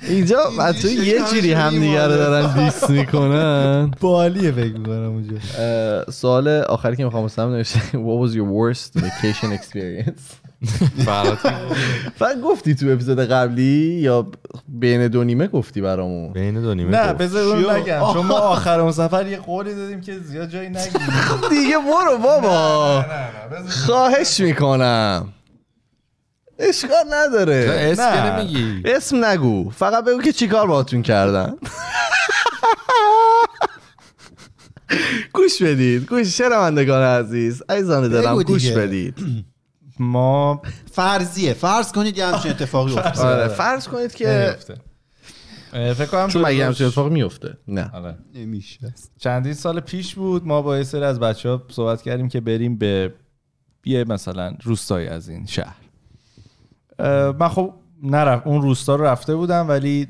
اینجا بچه یه جوری هم رو دارن دیس میکنن بالیه فکر میکنم اونجا سوال آخری که میخوام بسنم نوشته What was your worst vacation experience? *laughs* فقط گفتی تو اپیزود قبلی یا بین دو نیمه گفتی برامون بین دو نیمه نه بذار نگم چون ما آخر اون سفر یه قولی دادیم که زیاد جایی نگیم *laughs* خب دیگه برو بابا خواهش میکنم اشکال نداره اسم نمیگی اسم نگو فقط بگو که چیکار باهاتون کردن *laughs* گوش بدید گوش شرمندگان عزیز عزیزان دلم گوش بدید *clears throat* ما فرضیه فرض کنید یه همچین اتفاقی *laughs* افتاد آره فرض کنید که فکر کنم چون مگه همچین اتفاق میفته نه آره. نمیشه چندین سال پیش بود ما با یه سری از بچه ها صحبت کردیم که بریم به یه مثلا روستایی از این شهر من خب نرف اون روستا رو رفته بودم ولی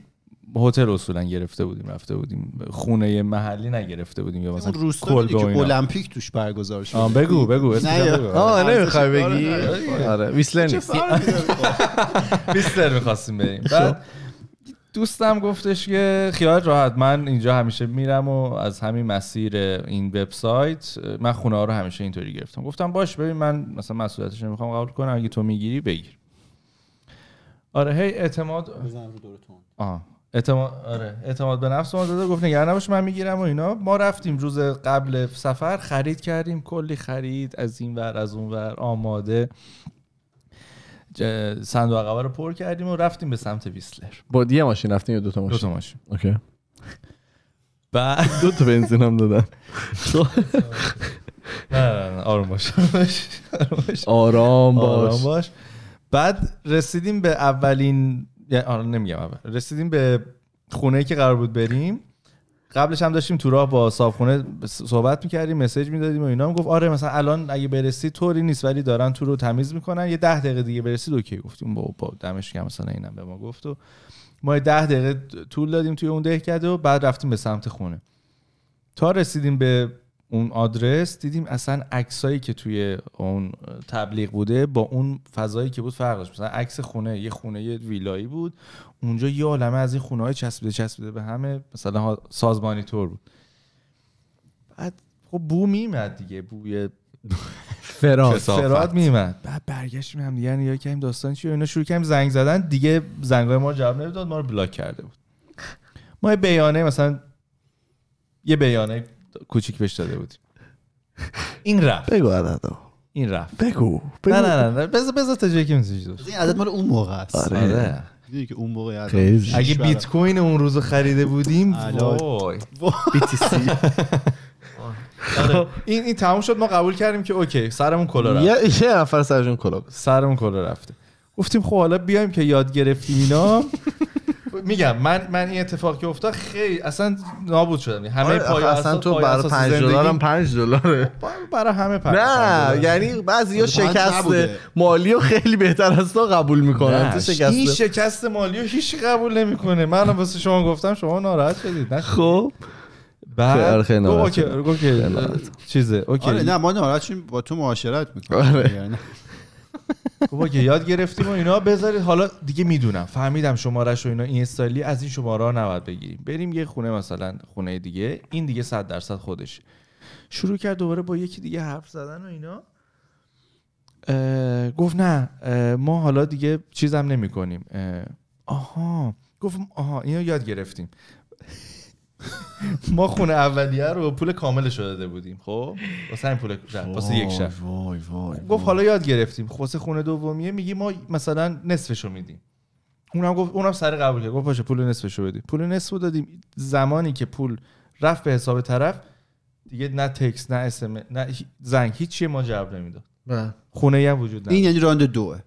هتل اصولا گرفته بودیم رفته بودیم خونه محلی نگرفته بودیم یا مثلا روستا که المپیک توش برگزار شد بگو بگو آه آره. نمیخوای آره. بگی آره. ویسلر *laughs* ویسلر میخواستیم بریم دوستم گفتش که خیال راحت من اینجا همیشه میرم و از همین مسیر این وبسایت من خونه ها رو همیشه اینطوری گرفتم گفتم باش ببین من مثلا مسئولیتش نمیخوام قبول کنم اگه تو میگیری بگیر آره هی اعتماد بزن اعتماد آره اعتماد به نفس ما داده گفت نگران نباش من میگیرم و اینا ما رفتیم روز قبل سفر خرید کردیم کلی خرید از این ور از اون ور آماده صندوق عقبه رو پر کردیم و رفتیم به سمت ویسلر با یه ماشین رفتیم یا دو تا ماشین دو تا ماشین اوکی بعد دو تا بنزین هم دادن *laughs* آروم باش آرام باش آرام باش بعد رسیدیم به اولین یعنی آره نمیگم اول رسیدیم به خونه که قرار بود بریم قبلش هم داشتیم تو راه با صاحب خونه صحبت میکردیم مسیج میدادیم و اینا گفت آره مثلا الان اگه برسی طوری نیست ولی دارن تو رو تمیز میکنن یه ده دقیقه دیگه برسید اوکی گفتیم با با دمش مثلا اینم به ما گفت و ما ده دقیقه طول دادیم توی اون ده دهکده و بعد رفتیم به سمت خونه تا رسیدیم به اون آدرس دیدیم اصلا عکسایی که توی اون تبلیغ بوده با اون فضایی که بود فرق داشت مثلا عکس خونه یه خونه یه ویلایی بود اونجا یه عالمه از این خونه های چسبیده چسبیده به همه مثلا سازمانی طور بود بعد خب بو میمد دیگه بوی *laughs* فراد فراد میمد بعد برگشتیم هم دیگه یعنی کردیم داستان چیه اینا شروع کردیم زنگ زدن دیگه زنگای ما جواب نمیداد ما رو بلاک کرده بود ما بیانه مثلا یه بیانه کوچیک بهش داده بودیم *laughs* این رفت بگو عددو این رفت بگو, بگو. نه نه نه بذار بذار تا جایی که میتونی این عدد مال اون موقع است آره. آره. که اون موقع اگه بیت کوین اون روزو خریده بودیم وای *laughs* آره. این این تموم شد ما قبول کردیم که اوکی سرمون کلا رفت یه نفر سرشون کلا سرمون کلا رفته گفتیم خب حالا بیایم که یاد گرفتیم اینا *laughs* میگم من من این اتفاق که افتاد خیلی اصلا نابود شدم یعنی همه آره، پای اصلا تو برای 5 هم 5 دلاره برای همه 5 نه یعنی بعضیا شکست مالی رو خیلی بهتر از تو قبول میکنن تو شکست این شکست مالی رو هیچ قبول نمیکنه من واسه شما گفتم شما ناراحت شدید خب بعد آره، اوکی اوکی چیزه اوکی آره نه ما ناراحت با تو معاشرت میکنیم آره. یعنی- خب که یاد گرفتیم و اینا بذارید حالا دیگه میدونم فهمیدم شمارش و اینا این استایلی از این شماره ها نباید بگیریم بریم یه خونه مثلا خونه دیگه این دیگه 100 درصد خودش شروع کرد دوباره با یکی دیگه حرف زدن و اینا گفت نه ما حالا دیگه چیزم نمی کنیم آها گفت آها اینو یاد گرفتیم ما خونه اولیه رو پول کامل شده بودیم خب واسه این پول واسه یک شب وای وای گفت حالا یاد گرفتیم خب واسه خونه دومیه میگی ما مثلا نصفشو میدیم اونم گفت اونم سر قبول کرد گفت باشه پول نصفشو بدیم پول نصفو دادیم زمانی که پول رفت به حساب طرف دیگه نه تکس نه اس نه زنگ هیچ ما جواب نمیداد بله. خونه هم وجود نداره این یعنی راند دوه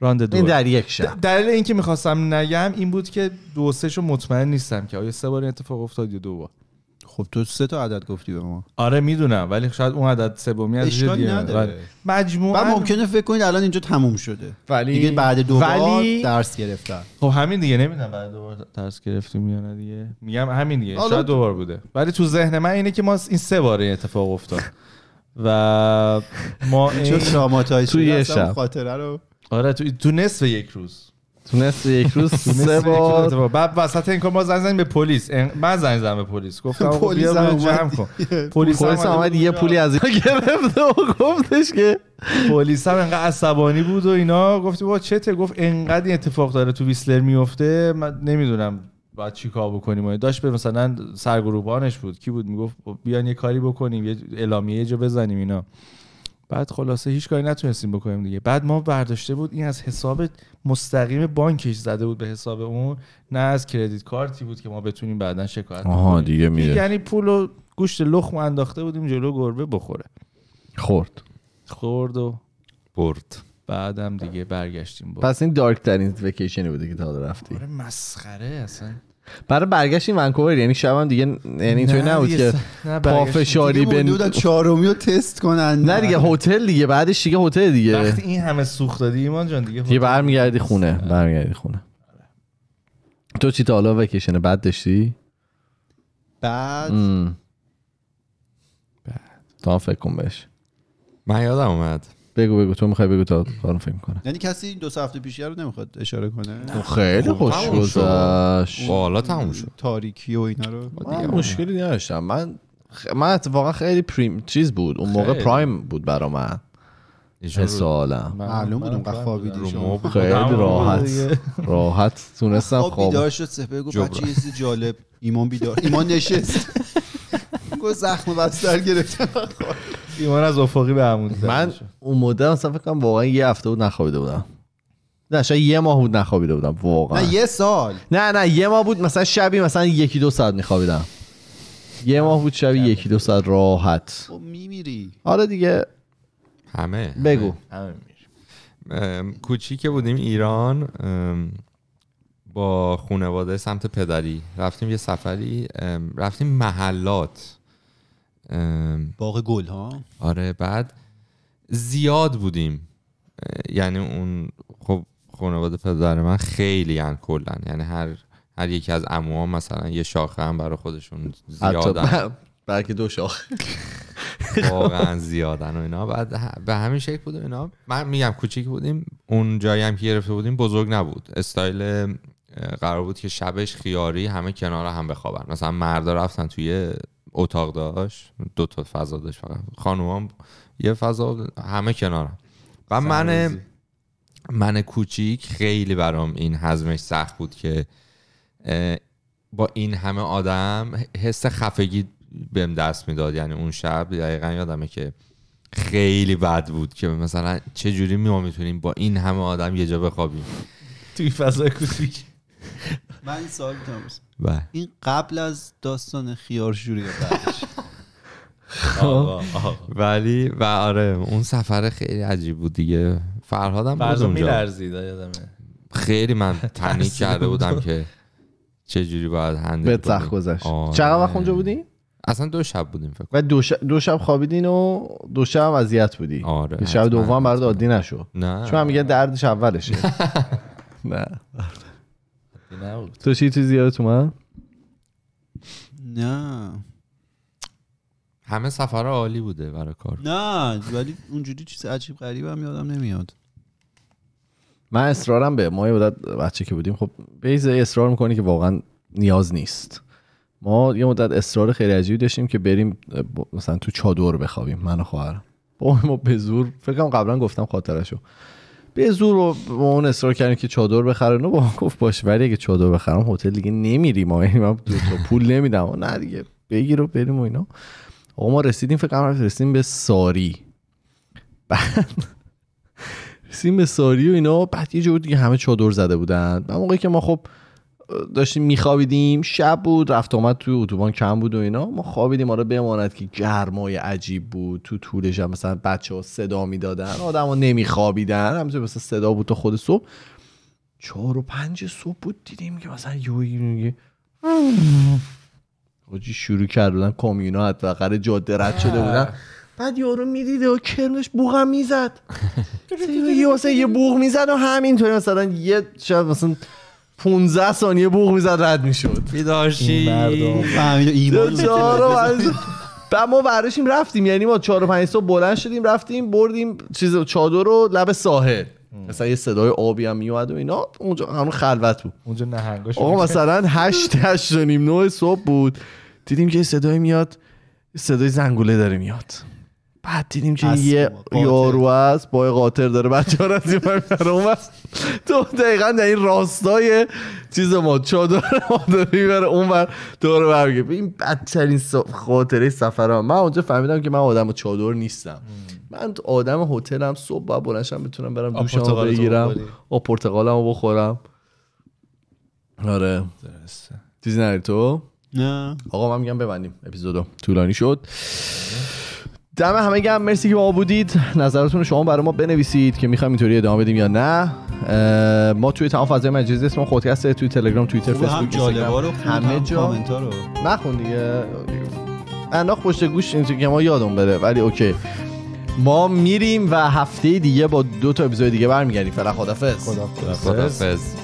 راند دو این در یک شب دلیل اینکه میخواستم نگم این بود که دو شو مطمئن نیستم که آیا سه بار اتفاق افتاد یا دو بار خب تو سه تا عدد گفتی به ما آره میدونم ولی شاید اون عدد سومی از اشکال نداره مجموعا و ممکنه فکر کنید الان اینجا تموم شده ولی بعد دو ولی... بار درس گرفتن خب همین دیگه نمیدونم بعد دو بار درس گرفتیم یا نه دیگه میگم همین دیگه شاید دو بار بوده ولی تو ذهن من اینه که ما این سه بار اتفاق افتاد و ما این توی شب خاطره رو آره تو, تو نصف یک روز تو نصف یک *laughs* روز سه بار بعد وسط این کار ما زنگ زنگ به پلیس من زنگ زدم به پلیس گفتم پلیس هم جمع کن *laughs* پلیس اومد یه پولی از اینا گرفت و گفتش که پلیس هم انقدر عصبانی بود و اینا گفتی با چته گفت انقدر این اتفاق داره تو ویسلر میفته من نمیدونم باید چی کار بکنیم و داشت به مثلا سرگروبانش بود کی بود میگفت بیان یه کاری بکنیم یه اعلامیه جا بزنیم اینا بعد خلاصه هیچ کاری نتونستیم بکنیم دیگه بعد ما برداشته بود این از حساب مستقیم بانکش زده بود به حساب اون نه از کردیت کارتی بود که ما بتونیم بعدا شکایت آها دیگه میره یعنی پول و گوشت لخم انداخته بودیم جلو گربه بخوره خورد خورد و برد بعدم دیگه برگشتیم بود. پس این دارک ترین وکیشنی بوده که تا رفتی آره مسخره اصلا برای برگشت این ونکوور یعنی شبم دیگه یعنی اینطوری نبود که پافشاری بن چهارمی رو تست کنن نه دیگه هتل دیگه بعدش دیگه هتل دیگه وقتی این همه سوخت دادی ایمان جان دیگه دیگه برمیگردی خونه آره. برمیگردی خونه تو چی تا حالا وکیشن بعد داشتی بعد بعد تا فکر کن بش من یادم اومد بگو بگو تو میخوای بگو تا خانم فکر کنه یعنی کسی این دو هفته پیش رو نمیخواد اشاره کنه خب خیلی خوش گذشت بالا تموم شد تاریکی و اینا رو من مشکلی نداشتم من خ... من واقعا خیلی پریم چیز بود اون موقع خیلی. پرایم بود برا من سوالا معلوم بودم اونقدر خوابیدی خیلی راحت راحت تونستم خواب بیدار شد سپه گفت بچه یه جالب ایمان بیدار ایمان نشست *laughs* گفت زخم بستر گرفتم *laughs* ایمان از افقی به همون من اون مدت اصلا فکر کنم واقعا یه هفته بود نخوابیده بودم نه شاید یه ماه بود نخوابیده بودم واقعا نه یه سال نه نه یه ماه بود مثلا شبی مثلا یکی دو ساعت میخوابیدم یه ماه بود شبی یکی دو ساعت راحت خب، میمیری آره دیگه همه بگو همه که بودیم ایران با خانواده سمت پدری رفتیم یه سفری رفتیم محلات باغ گل ها آره بعد زیاد بودیم یعنی اون خب خانواده پدر من خیلی یعنی کلن یعنی هر هر یکی از اموها مثلا یه شاخه هم برای خودشون زیادن بلکه دو شاخه *laughs* واقعا زیادن و اینا بعد به همین شکل بود و اینا من میگم کوچیک بودیم اون جایی هم که گرفته بودیم بزرگ نبود استایل قرار بود که شبش خیاری همه کنار هم بخوابن مثلا مردا رفتن توی اتاق داشت دو تا فضا داشت فقط یه فضا همه کنارم و من من کوچیک خیلی برام این حزمش سخت بود که با این همه آدم حس خفگی بهم دست میداد یعنی اون شب دقیقا یادمه که خیلی بد بود که مثلا چه جوری ما میتونیم با این همه آدم یه جا بخوابیم توی فضای کوچیک من سوال میتونم بله. این قبل از داستان جوری بعدش *laughs* ولی و آره اون سفر خیلی عجیب بود دیگه فرهادم بود اونجا خیلی من *laughs* تنیک کرده بودم که چه جوری باید هندل به گذشت آره. چقدر وقت اونجا بودی اصلا دو شب بودیم فکر و دو, شب, دو خوابیدین و دو شب اذیت بودی آره شب دوم برات عادی نشو نه چون میگه دردش اولشه *laughs* نه نبود تو چی چیزی تو اومد نه همه سفر عالی بوده برای کار نه ولی اونجوری چیز عجیب غریب هم یادم نمیاد من اصرارم به ما یه بچه که بودیم خب بیز اصرار میکنی که واقعا نیاز نیست ما یه مدت اصرار خیلی عجیبی داشتیم که بریم مثلا تو چادر بخوابیم من و خواهرم با ما به زور فکرم قبلا گفتم خاطرشو به زور با اون اصرار کردیم که چادر بخرن و با هم گفت باش ولی اگه چادر بخرم هتل دیگه نمیریم ما یعنی من دو تا پول نمیدم نه دیگه بگیر و بریم و اینا آقا ما رسیدیم فکر کنم رسیدیم به ساری بعد *laughs* رسیدیم به ساری و اینا بعد یه جور دیگه همه چادر زده بودن و موقعی که ما خب داشتیم میخوابیدیم شب بود رفت آمد توی اتوبان کم بود و اینا ما خوابیدیم آره بماند که گرمای عجیب بود تو طولش هم مثلا بچه ها صدا میدادن آدم ها نمیخوابیدن همینطور مثلا صدا بود تا خود صبح چهار و پنج صبح بود دیدیم که مثلا یوی میگه حاجی شروع کرد بودن کامیونا حداقل جاده رد شده بودن بعد یارو میدیده و کرنش بوغم میزد *laughs* یه یه بوغ میزد و همینطوری مثلا یه شاید مثلا 15 ثانیه بوغ میزد رد میشد بیدارشی این و ما بررشیم رفتیم یعنی ما 4 و 5 صبح بلند شدیم رفتیم بردیم چیز چادر رو لب ساحل مثلا یه صدای آبی هم میومد و اینا اونجا همون خلوت بود اونجا نهنگا آقا مثلا 8 8 و نیم 9 صبح بود دیدیم که صدای میاد صدای زنگوله داره میاد بعد دیدیم که یه یارو است با قاطر داره بچه ها از این اون تو دقیقا در این راستای چیز ما چادر ما داره میبره اون بر دور برگه این بدترین خاطره سفرم من اونجا فهمیدم که من آدم چادر نیستم من آدم هتلم صبح باید بلنشم میتونم برم دوشم بگیرم آب پرتقالم بخورم آره چیزی تو؟ نه آقا من میگم ببندیم اپیزودو طولانی شد آره. دم همه گم مرسی که با بودید نظرتون شما برای ما بنویسید که میخوایم اینطوری ادامه بدیم یا نه ما توی تمام فضای مجازی اسم خودکسته توی تلگرام تویتر فیسبوک هم همه جا نخون دیگه انا پشت گوش اینجا که ما یادم بره ولی اوکی ما میریم و هفته دیگه با دو تا اپیزود دیگه برمیگردیم فعلا خدافظ خدافظ